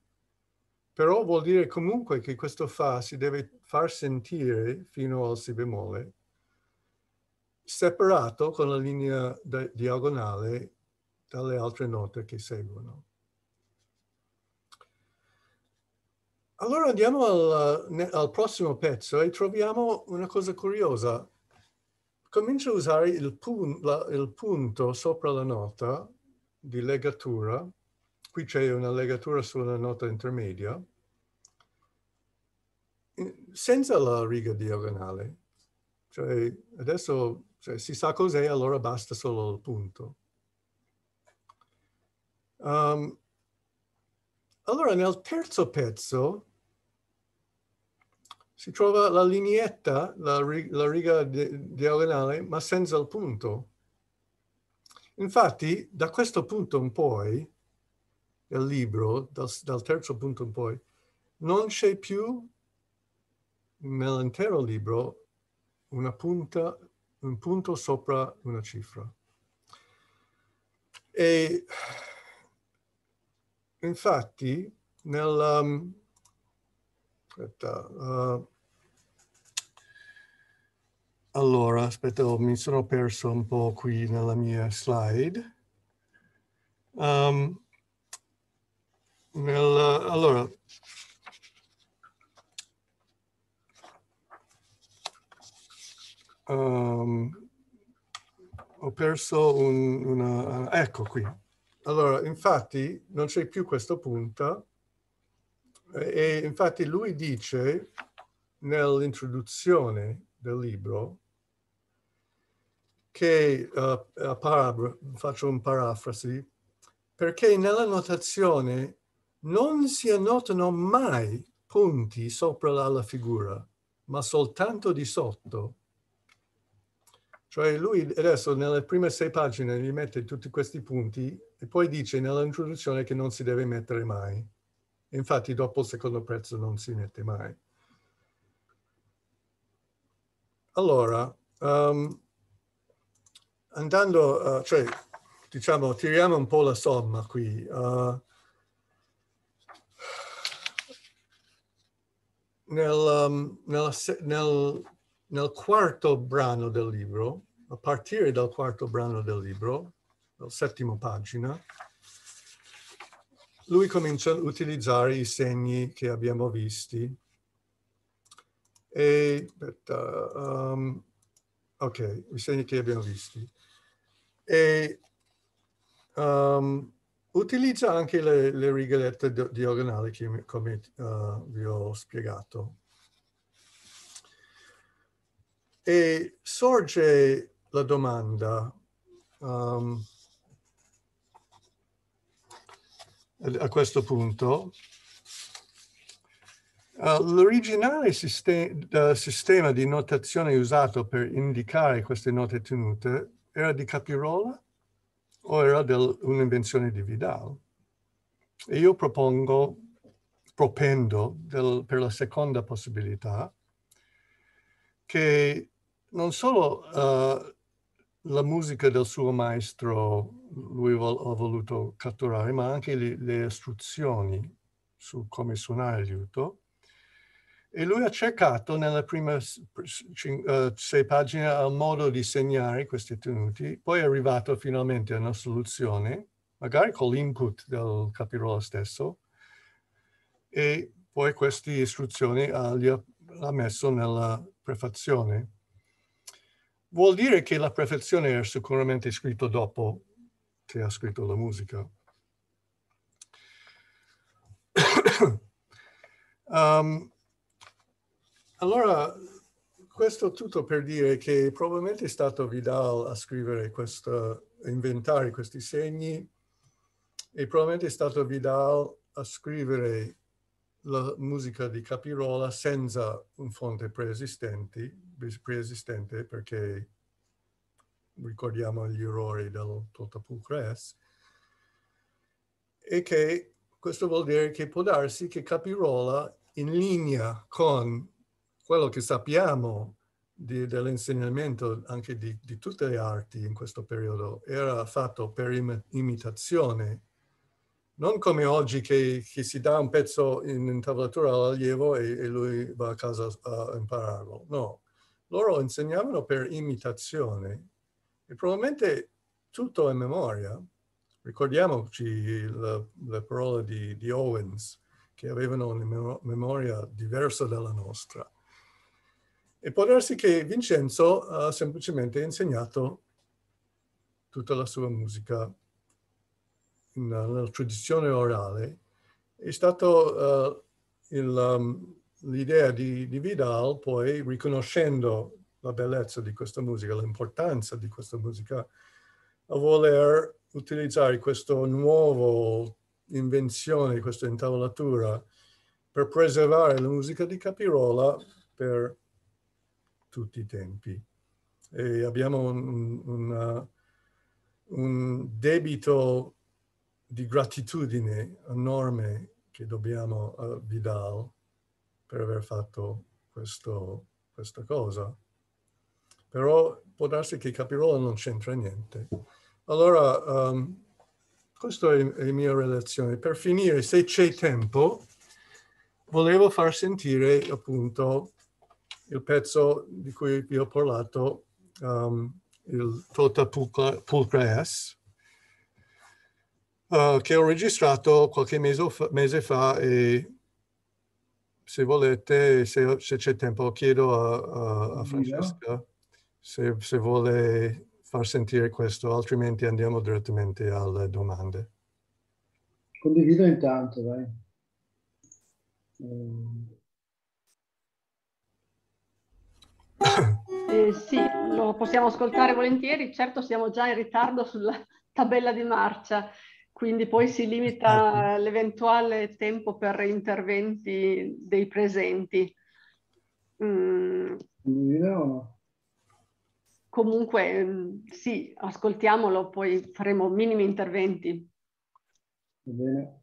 Però vuol dire comunque che questo fa si deve far sentire fino al si bemolle, separato con la linea diagonale dalle altre note che seguono. Allora andiamo al, al prossimo pezzo e troviamo una cosa curiosa. Comincio a usare il, pun, la, il punto sopra la nota di legatura. Qui c'è una legatura sulla nota intermedia senza la riga diagonale. Cioè, adesso cioè, si sa cos'è, allora basta solo il punto. Um, allora, nel terzo pezzo si trova la lineetta, la, la riga di, diagonale, ma senza il punto. Infatti, da questo punto in poi, del libro, dal, dal terzo punto in poi, non c'è più nell'intero libro una punta, un punto sopra una cifra. E infatti nel... Um, aspetta, uh, allora, aspetta, oh, mi sono perso un po' qui nella mia slide. Um, nel, uh, allora, um, ho perso un, una... Ecco qui, allora, infatti, non c'è più questo punto, eh, e infatti lui dice nell'introduzione del libro che, uh, parab- faccio un parafrasi, perché nella notazione non si annotano mai punti sopra la figura, ma soltanto di sotto cioè lui adesso nelle prime sei pagine gli mette tutti questi punti e poi dice nell'introduzione che non si deve mettere mai. infatti dopo il secondo prezzo non si mette mai. Allora, um, andando, uh, cioè, diciamo, tiriamo un po' la somma qui. Uh, nel, um, ehm, nel, nel, nel quarto brano del libro, a partire dal quarto brano del libro, dal settimo pagina, lui comincia a utilizzare i segni che abbiamo visti. E, aspetta, um, ok, i segni che abbiamo visti. E um, utilizza anche le, le rigalette diagonali che, come uh, vi ho spiegato. E sorge la domanda. Um, a questo punto, uh, l'originale sistem eh, sistema di notazione usato per indicare queste note tenute era di Capirola o era un'invenzione di Vidal? E io propongo, propendo del, per la seconda possibilità, che non solo uh, la musica del suo maestro lui ho voluto catturare, ma anche le, le istruzioni su come suonare il liuto. E lui ha cercato nelle prime eh, sei pagine al modo di segnare questi tenuti, poi è arrivato finalmente a una soluzione, magari con l'input del capirola stesso, e poi queste istruzioni ah, ha, ha messo nella prefazione vuol dire che la perfezione era sicuramente scritta dopo che ha scritto la musica. [COUGHS] um, allora, questo tutto per dire che probabilmente è stato Vidal a scrivere questo, a inventare questi segni e probabilmente è stato Vidal a scrivere la musica di Capirola senza un fonte preesistente, preesistente perché ricordiamo gli errori del Totapulcres e che questo vuol dire che può darsi che Capirola in linea con quello che sappiamo dell'insegnamento anche di, di, tutte le arti in questo periodo era fatto per im, imitazione, non come oggi che, che, si dà un pezzo in, in all'allievo e, e, lui va a casa a impararlo, no loro insegnavano per imitazione e probabilmente tutto è memoria. Ricordiamoci le, le parole di, di, Owens, che avevano una memoria diversa dalla nostra. E può darsi che Vincenzo ha semplicemente insegnato tutta la sua musica nella tradizione orale. È stato uh, il... Um, l'idea di, di, Vidal, poi riconoscendo la bellezza di questa musica, l'importanza di questa musica, a voler utilizzare questa nuova invenzione, questa intavolatura, per preservare la musica di Capirola per tutti i tempi. E abbiamo un, un, un debito di gratitudine enorme che dobbiamo a Vidal per aver fatto questo, questa cosa. Però può darsi che Capirola non c'entra niente. Allora, um, ehm, questa è, la mia relazione. Per finire, se c'è tempo, volevo far sentire appunto il pezzo di cui vi ho parlato, um, il Tota Pulcra, Pulcra S, uh, che ho registrato qualche mese fa, mese fa e se volete, se, se c'è tempo, chiedo a, a, a Francesca se, se, vuole far sentire questo, altrimenti andiamo direttamente alle domande. Condivido intanto, dai. Eh, eh sì, lo possiamo ascoltare volentieri, certo siamo già in ritardo sulla tabella di marcia quindi poi si limita l'eventuale tempo per interventi dei presenti. Mm. Comunque mm, sì, ascoltiamolo, poi faremo minimi interventi. Va bene.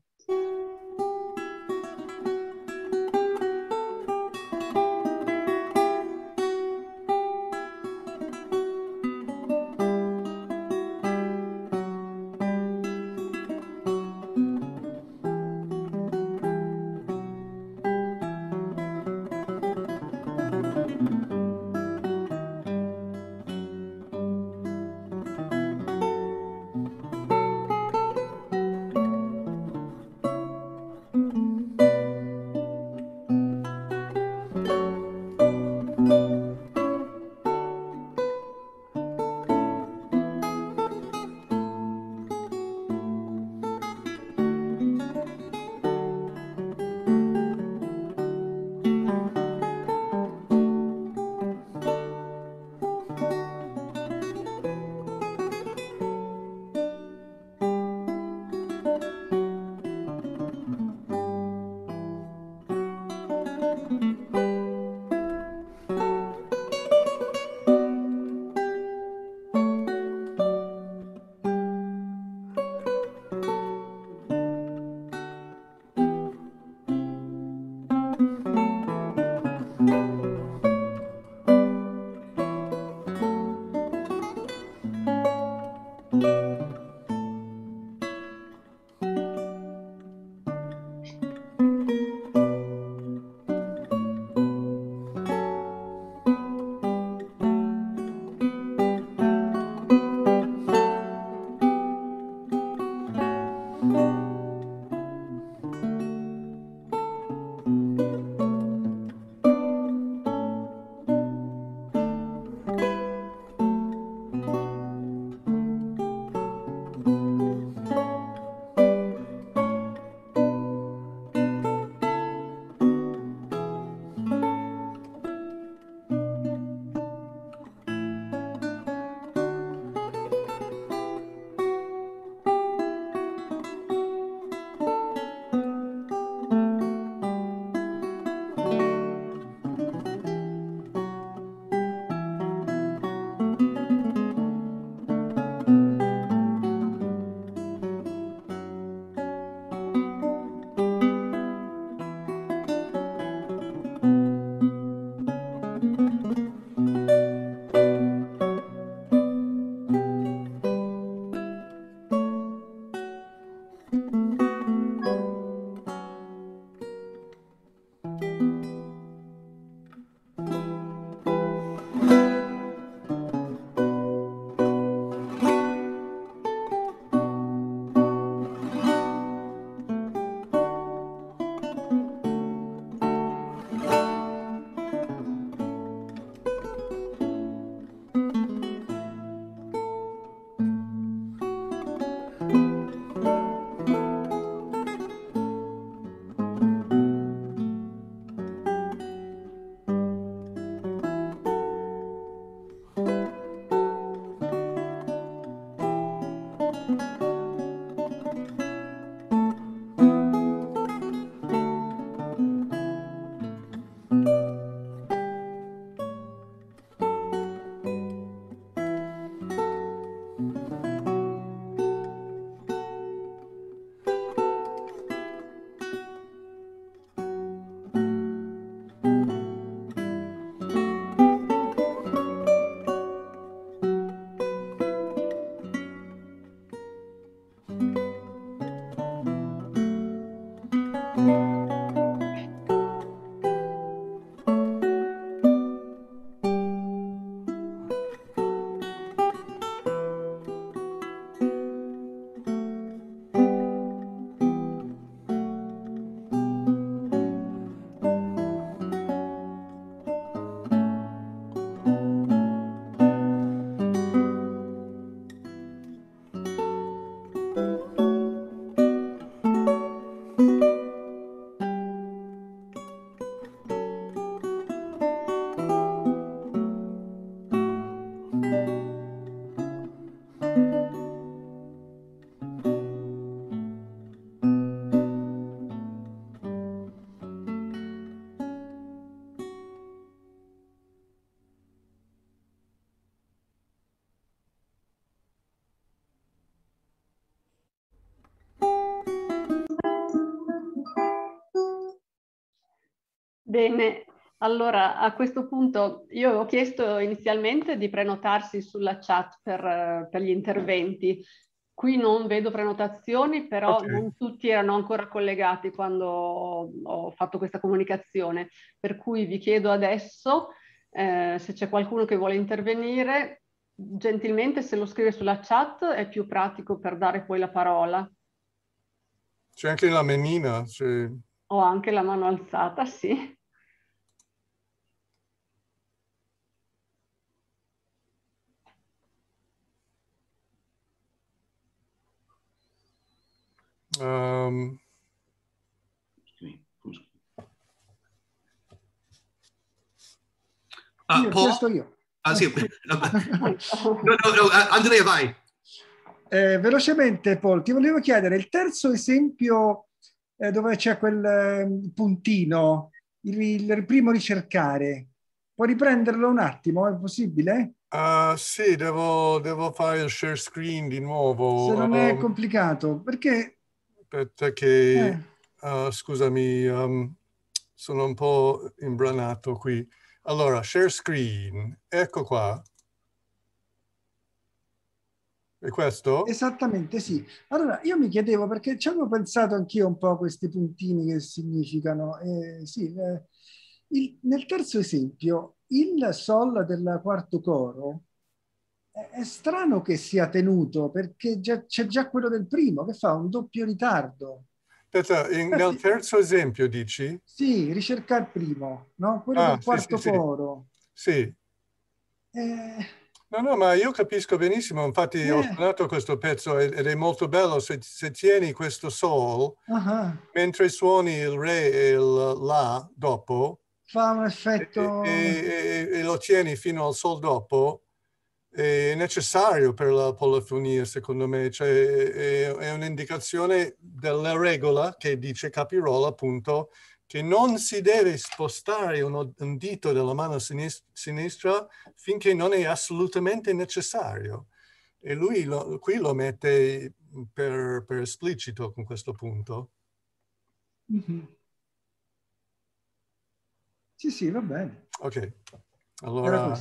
Bene, allora a questo punto io ho chiesto inizialmente di prenotarsi sulla chat per, eh, per gli interventi. Qui non vedo prenotazioni, però okay. non tutti erano ancora collegati quando ho fatto questa comunicazione, per cui vi chiedo adesso eh, se c'è qualcuno che vuole intervenire, gentilmente se lo scrive sulla chat è più pratico per dare poi la parola. C'è anche la menina. Ho anche la mano alzata, sì. Um, ah, Paul? Ah, sì. Ah, [LAUGHS] [LAUGHS] no, no, no, Andrea, vai. Eh, velocemente, Paul, ti volevo chiedere il terzo esempio eh, dove c'è quel eh, puntino, il, il, primo ricercare. Puoi riprenderlo un attimo? È possibile? Uh, sì, devo, devo, fare il share screen di nuovo. Se non um... è ehm. complicato, perché aspetta eh, cioè che, eh. uh, scusami, um, sono un po' imbranato qui. Allora, share screen, ecco qua. È questo? Esattamente sì. Allora, io mi chiedevo perché ci avevo pensato anch'io un po' a questi puntini che significano. Eh, sì, eh, il, nel terzo esempio, il sol del quarto coro è strano che sia tenuto perché c'è già quello del primo che fa un doppio ritardo. Aspetta, in, eh, nel terzo esempio dici? Sì, ricerca il primo, no? quello ah, del quarto sì, sì, coro. sì. Eh... No, no, ma io capisco benissimo, infatti eh. ho suonato questo pezzo ed è molto bello se, se tieni questo sol uh -huh. mentre suoni il re e il la dopo. Fa un effetto... E, e, e, e lo tieni fino al sol dopo è necessario per la polifonia, secondo me, cioè è, è un'indicazione della regola che dice Capirola, appunto, che non si deve spostare un, un dito della mano sinistra, sinistra, finché non è assolutamente necessario. E lui lo, qui lo mette per, per, esplicito con questo punto. Mm-hmm. Sì, sì, va bene. Ok, allora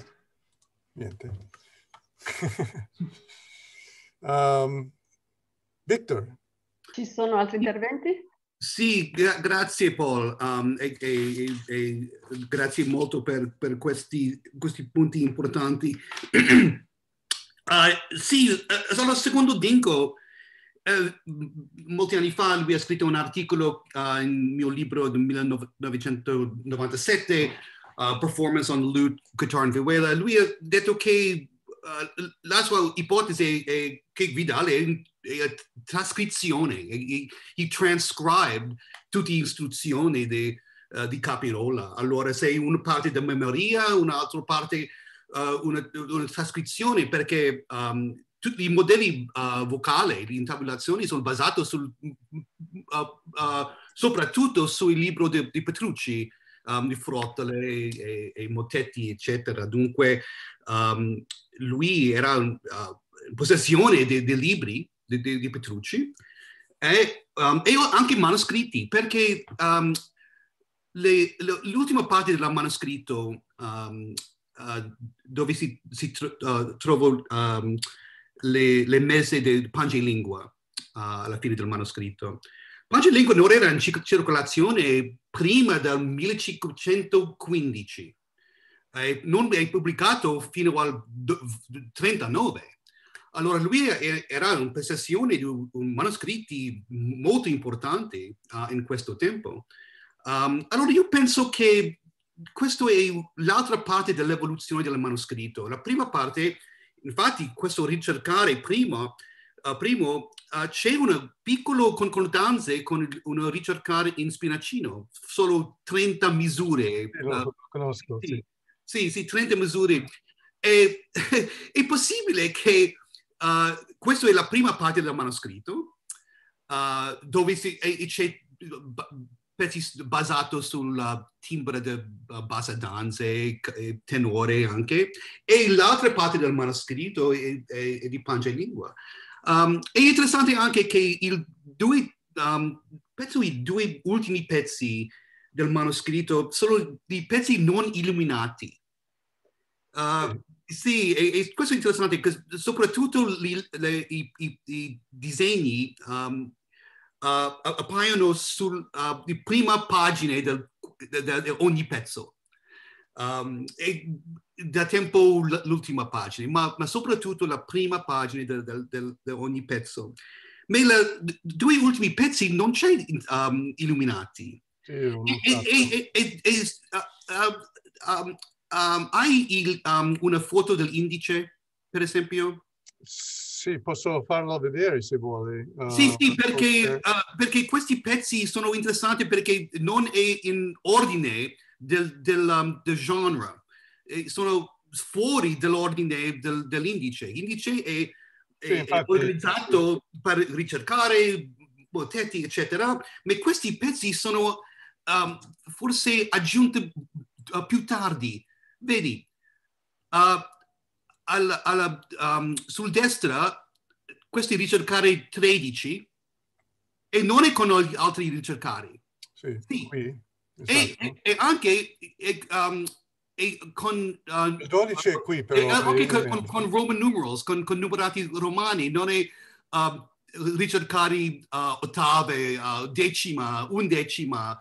niente um, Victor. Ci sono altri interventi? Sì, gra grazie Paul um, e, e, e, grazie molto per, per questi, questi, punti importanti. uh, [CLEARS THROAT] sì, uh, sono secondo Dinko. Uh, molti anni fa lui ha scritto un articolo uh, in mio libro del 1997, uh, ah, Performance on Lute, Guitar and Vihuela. Lui ha detto che eh, la sua ipotesi è che Vidal è, è trascrizione, e, e transcribe tutte le istruzioni di, uh, eh, di Capirola. Allora sei una parte da memoria, un'altra parte uh, una, una, trascrizione perché um, tutti i modelli uh, vocali, le intabulazioni sono basati sul, mm, mm, mm, soprattutto sul libro di, di Petrucci um, di frottole e, e, motetti, eccetera. Dunque um, lui era uh, in possessione dei de libri di, de, de Petrucci e, um, e, anche manoscritti, perché um, le, le, l'ultima parte del manoscritto um, uh, dove si, si tro, uh, trovano um, le, le, messe del Pangelingua, uh, alla fine del manoscritto. Pangelingua non era in circolazione prima del 1515 eh, non è pubblicato fino al 39. Allora lui era in possessione di manoscritti molto importanti uh, ah, in questo tempo. Um, allora io penso che questa è l'altra parte dell'evoluzione del manoscritto. La prima parte, infatti, questo ricercare prima eh, primo, eh, c'è una piccola concordanza con una ricercare in Spinacino, solo 30 misure. Eh, lo conosco, sì. sì. Sì, 30 misure. E, [LAUGHS] è possibile che uh, questa è la prima parte del manoscritto, uh, dove si, e, c'è pezzi basato sul timbro di bassa danza e, tenore anche, e l'altra parte del manoscritto è, è, è di Pancia e Lingua. Um, è interessante anche che il due, um, penso i due ultimi pezzi del manoscritto sono dei pezzi non illuminati. Uh, sì, e, e, questo è interessante perché soprattutto li, le, i, i, i, disegni um, uh, appaiono sulla uh, prima pagina di ogni pezzo. Um, e da tempo l'ultima pagina, ma, ma, soprattutto la prima pagina di ogni pezzo. Ma i due ultimi pezzi non c'è um, illuminati. hai una foto dell'indice, per esempio? Sì, posso farlo vedere se vuole. Uh, sì, sì, eh, perché, okay. Eh, perché questi pezzi sono interessanti perché non è in ordine, del, del, um, del genre, eh, sono fuori dell'ordine del, dell'indice. L'indice è, è, sì, è organizzato per ricercare mottetti, eccetera, ma questi pezzi sono um, forse aggiunti uh, più tardi. Vedi, uh, alla, alla, um, sul destra, questi ricercare 13 e non è con gli altri ricercari. Sì, sì. Esatto. E, e, anche e, um, con... Uh, il 12 è qui però. Uh, anche con, con, Roman numerals, con, con numerati romani, non è uh, ricercare uh, ottave, uh, decima, undecima.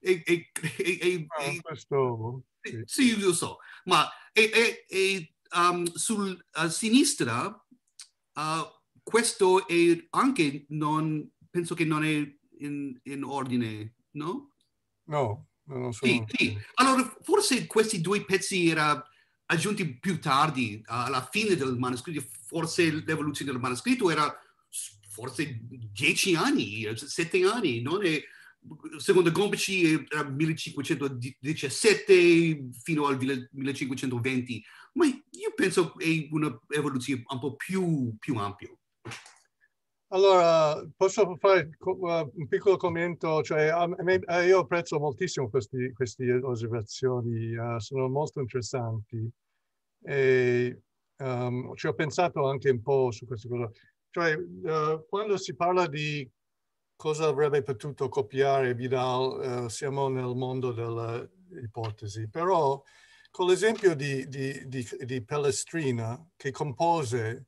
E, e, e, ah, questo... Sì. sì, lo so, ma e, um, sulla uh, sinistra uh, questo è anche non, penso che non è in, in ordine, no? No, non lo so. Sì, sì. Allora, forse questi due pezzi erano aggiunti più tardi, alla fine del manoscritto, forse l'evoluzione del manoscritto era forse dieci anni, sette anni, non è secondo Gombici era 1517 fino al 1520, ma io penso che è un'evoluzione un po' più, più ampia. Allora, posso fare uh, un piccolo commento? Cioè, eh, io apprezzo moltissimo questi, queste osservazioni, uh, sono molto interessanti. E, um, ci ho pensato anche un po' su queste cose. Cioè, uh, quando si parla di cosa avrebbe potuto copiare Vidal, uh, siamo nel mondo delle ipotesi, però con l'esempio di, di, di, di Pellestrina che compose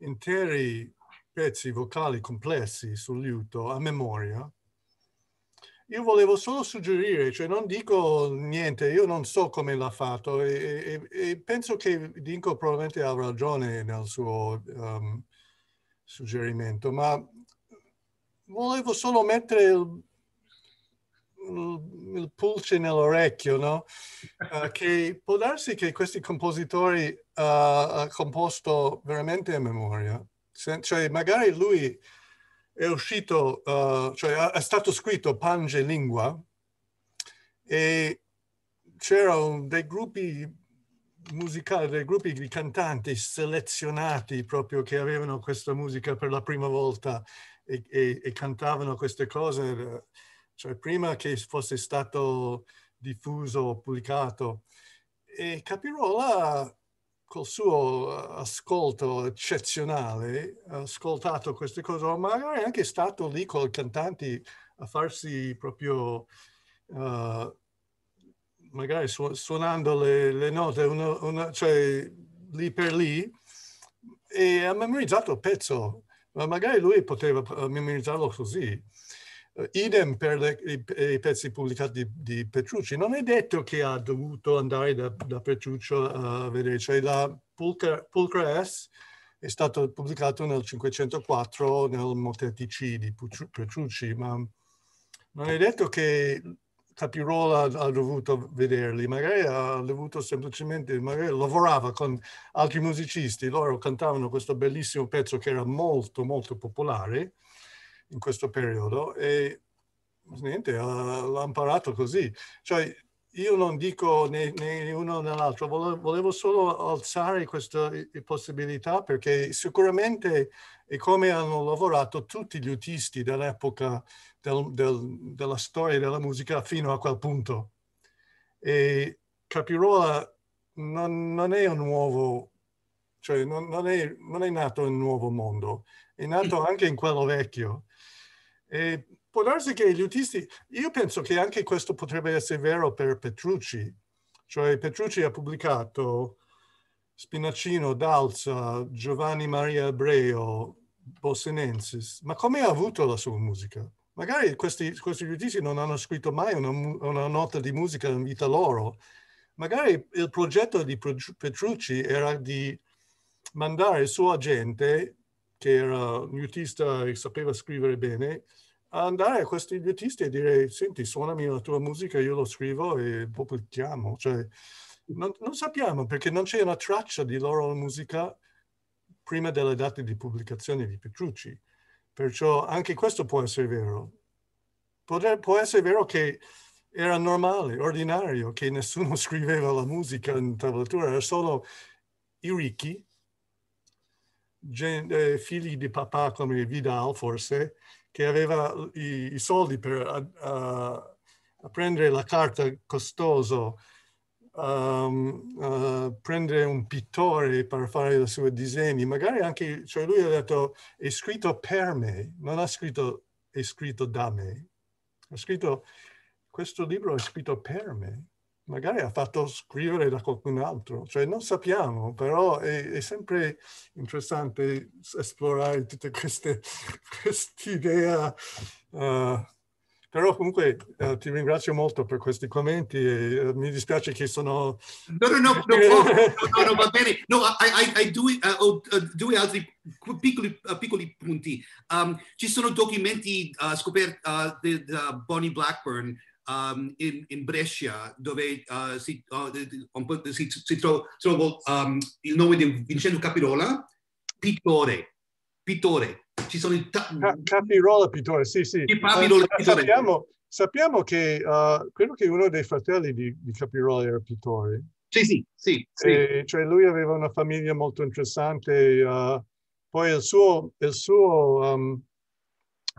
interi pezzi vocali complessi sul liuto a memoria. Io volevo solo suggerire, cioè non dico niente, io non so come l'ha fatto e, e, e penso che Dinko probabilmente ha ragione nel suo um, suggerimento, ma volevo solo mettere il, il, il pulce nell'orecchio, no? Uh, che può darsi che questi compositori uh, eh, hanno composto veramente a memoria cioè magari lui è uscito, uh, cioè è stato scritto Pange Lingua e c'erano dei gruppi musicali, dei gruppi di cantanti selezionati proprio che avevano questa musica per la prima volta e, e, e cantavano queste cose, eh, cioè prima che fosse stato diffuso, pubblicato. E Capirola col suo eh, ascolto eccezionale, ha ascoltato queste cose, ma è anche stato lì con i cantanti a farsi proprio, uh, magari su- suonando le, le note, uno, uno, cioè lì per lì, e ha memorizzato il pezzo, ma magari lui poteva eh, memorizzarlo così. Eh, idem per le, i, i, pezzi pubblicati di, di, Petrucci. Non è detto che ha dovuto andare da, da Petruccio a vedere, cioè la Pulcra, Pulcra S è stato pubblicato nel 504 nel Montetici di Petrucci, ma non è detto che Capirola ha dovuto vederli, magari ha dovuto semplicemente, magari lavorava con altri musicisti, loro cantavano questo bellissimo pezzo che era molto molto popolare in questo periodo e niente, l'ha imparato così. Cioè, io non dico né, né uno né l'altro, volevo solo alzare questa possibilità perché sicuramente è come hanno lavorato tutti gli artisti dell'epoca del, del, della storia della musica fino a quel punto. E Capirola non, non è un nuovo, cioè non, non, è, non è nato un nuovo mondo, è nato mm. anche in quello vecchio e può darsi che gli autisti, io penso che anche questo potrebbe essere vero per Petrucci, cioè Petrucci ha pubblicato Spinacino, Dalza, Giovanni Maria Abreo, Bossenensis, ma come ha avuto la sua musica? Magari questi, questi autisti non hanno scritto mai una, una nota di musica in vita loro, magari il progetto di Petrucci era di mandare il suo agente che era un liutista e sapeva scrivere bene, andare a questi liutisti e dire senti suonami la tua musica, io lo scrivo e pubblichiamo. Cioè, non, non sappiamo perché non c'è una traccia di loro musica prima delle date di pubblicazione di Petrucci. Perciò anche questo può essere vero. Potre, può essere vero che era normale, ordinario, che nessuno [LAUGHS] scriveva la musica in tavolatura, erano solo i ricchi eh, figli di papà come Vidal forse, che aveva i, i soldi per uh, uh, prendere la carta costoso, um, uh, prendere un pittore per fare i suoi disegni, magari anche, cioè lui ha detto è scritto per me, non ha scritto è scritto da me, ha scritto questo libro è scritto per me magari ha fatto scrivere da qualcun altro, cioè non sappiamo, però è, è sempre interessante esplorare tutte queste [LAUGHS] idee. Uh, però comunque uh, ti ringrazio molto per questi commenti e uh, mi dispiace che sono... No, no, no, no, no, no, [LAUGHS] no va bene. No, I, I, I due, eh, ho due altri piccoli, piccoli punti. Um, ci sono documenti scoperti di Bonnie Blackburn um, in, in, Brescia, dove uh, si, uh, si, si tro trova um, il nome di Vincenzo Capirola, pittore, pittore. Ci sono i ta- Capirola, pittore, sì, sì. Capirola, eh, pittore. Sappiamo, sappiamo che uh, credo che uno dei fratelli di, di Capirola era pittore. Sì, sì, sì. sì. E, eh, cioè lui aveva una famiglia molto interessante. Uh, poi il suo, il suo um,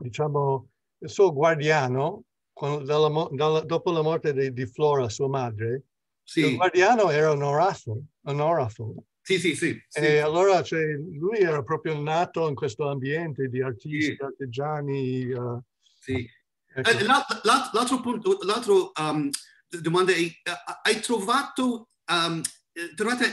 diciamo, il suo guardiano quando, dalla, dalla, dopo la morte di, di, Flora, sua madre, sì. il guardiano era un orafo. Un Sì, sì, sì, sì. allora cioè, lui era proprio nato in questo ambiente di artisti, sì. artigiani. Uh, sì. Ecco. Eh, l'altro punto, l'altro um, domanda è, eh, hai trovato, um, trovate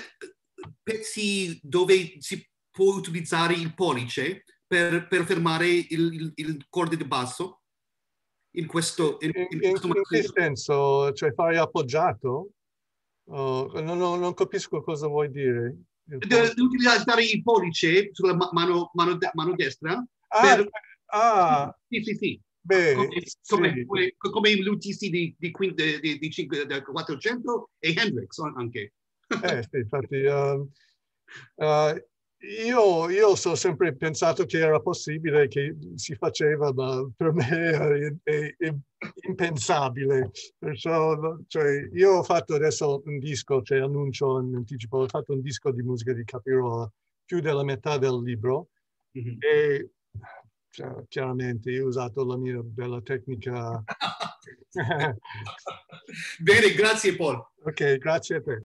pezzi dove si può utilizzare il pollice per, per fermare il, il, il corde di basso? in questo, in, in, in questo che senso? Cioè fare appoggiato? Oh, non, non, non, capisco cosa vuoi dire. Utilizzare il pollice sulla mano, mano, mano destra. Ah, per... ah, sì, sì, sì. Beh, come, sì. come, come l'UTC di, di, di, di 400 e Hendrix anche. Eh, sì, infatti, uh, [LAUGHS] uh, io, io ho sempre pensato che era possibile, che si faceva, ma per me è, è, è impensabile. Perciò, cioè, io ho fatto adesso un disco, cioè annuncio in anticipo, ho fatto un disco di musica di Capirola, più della metà del libro, mm-hmm. e cioè, chiaramente io ho usato la mia bella tecnica. [LAUGHS] Bene, grazie Paul. Ok, grazie a te.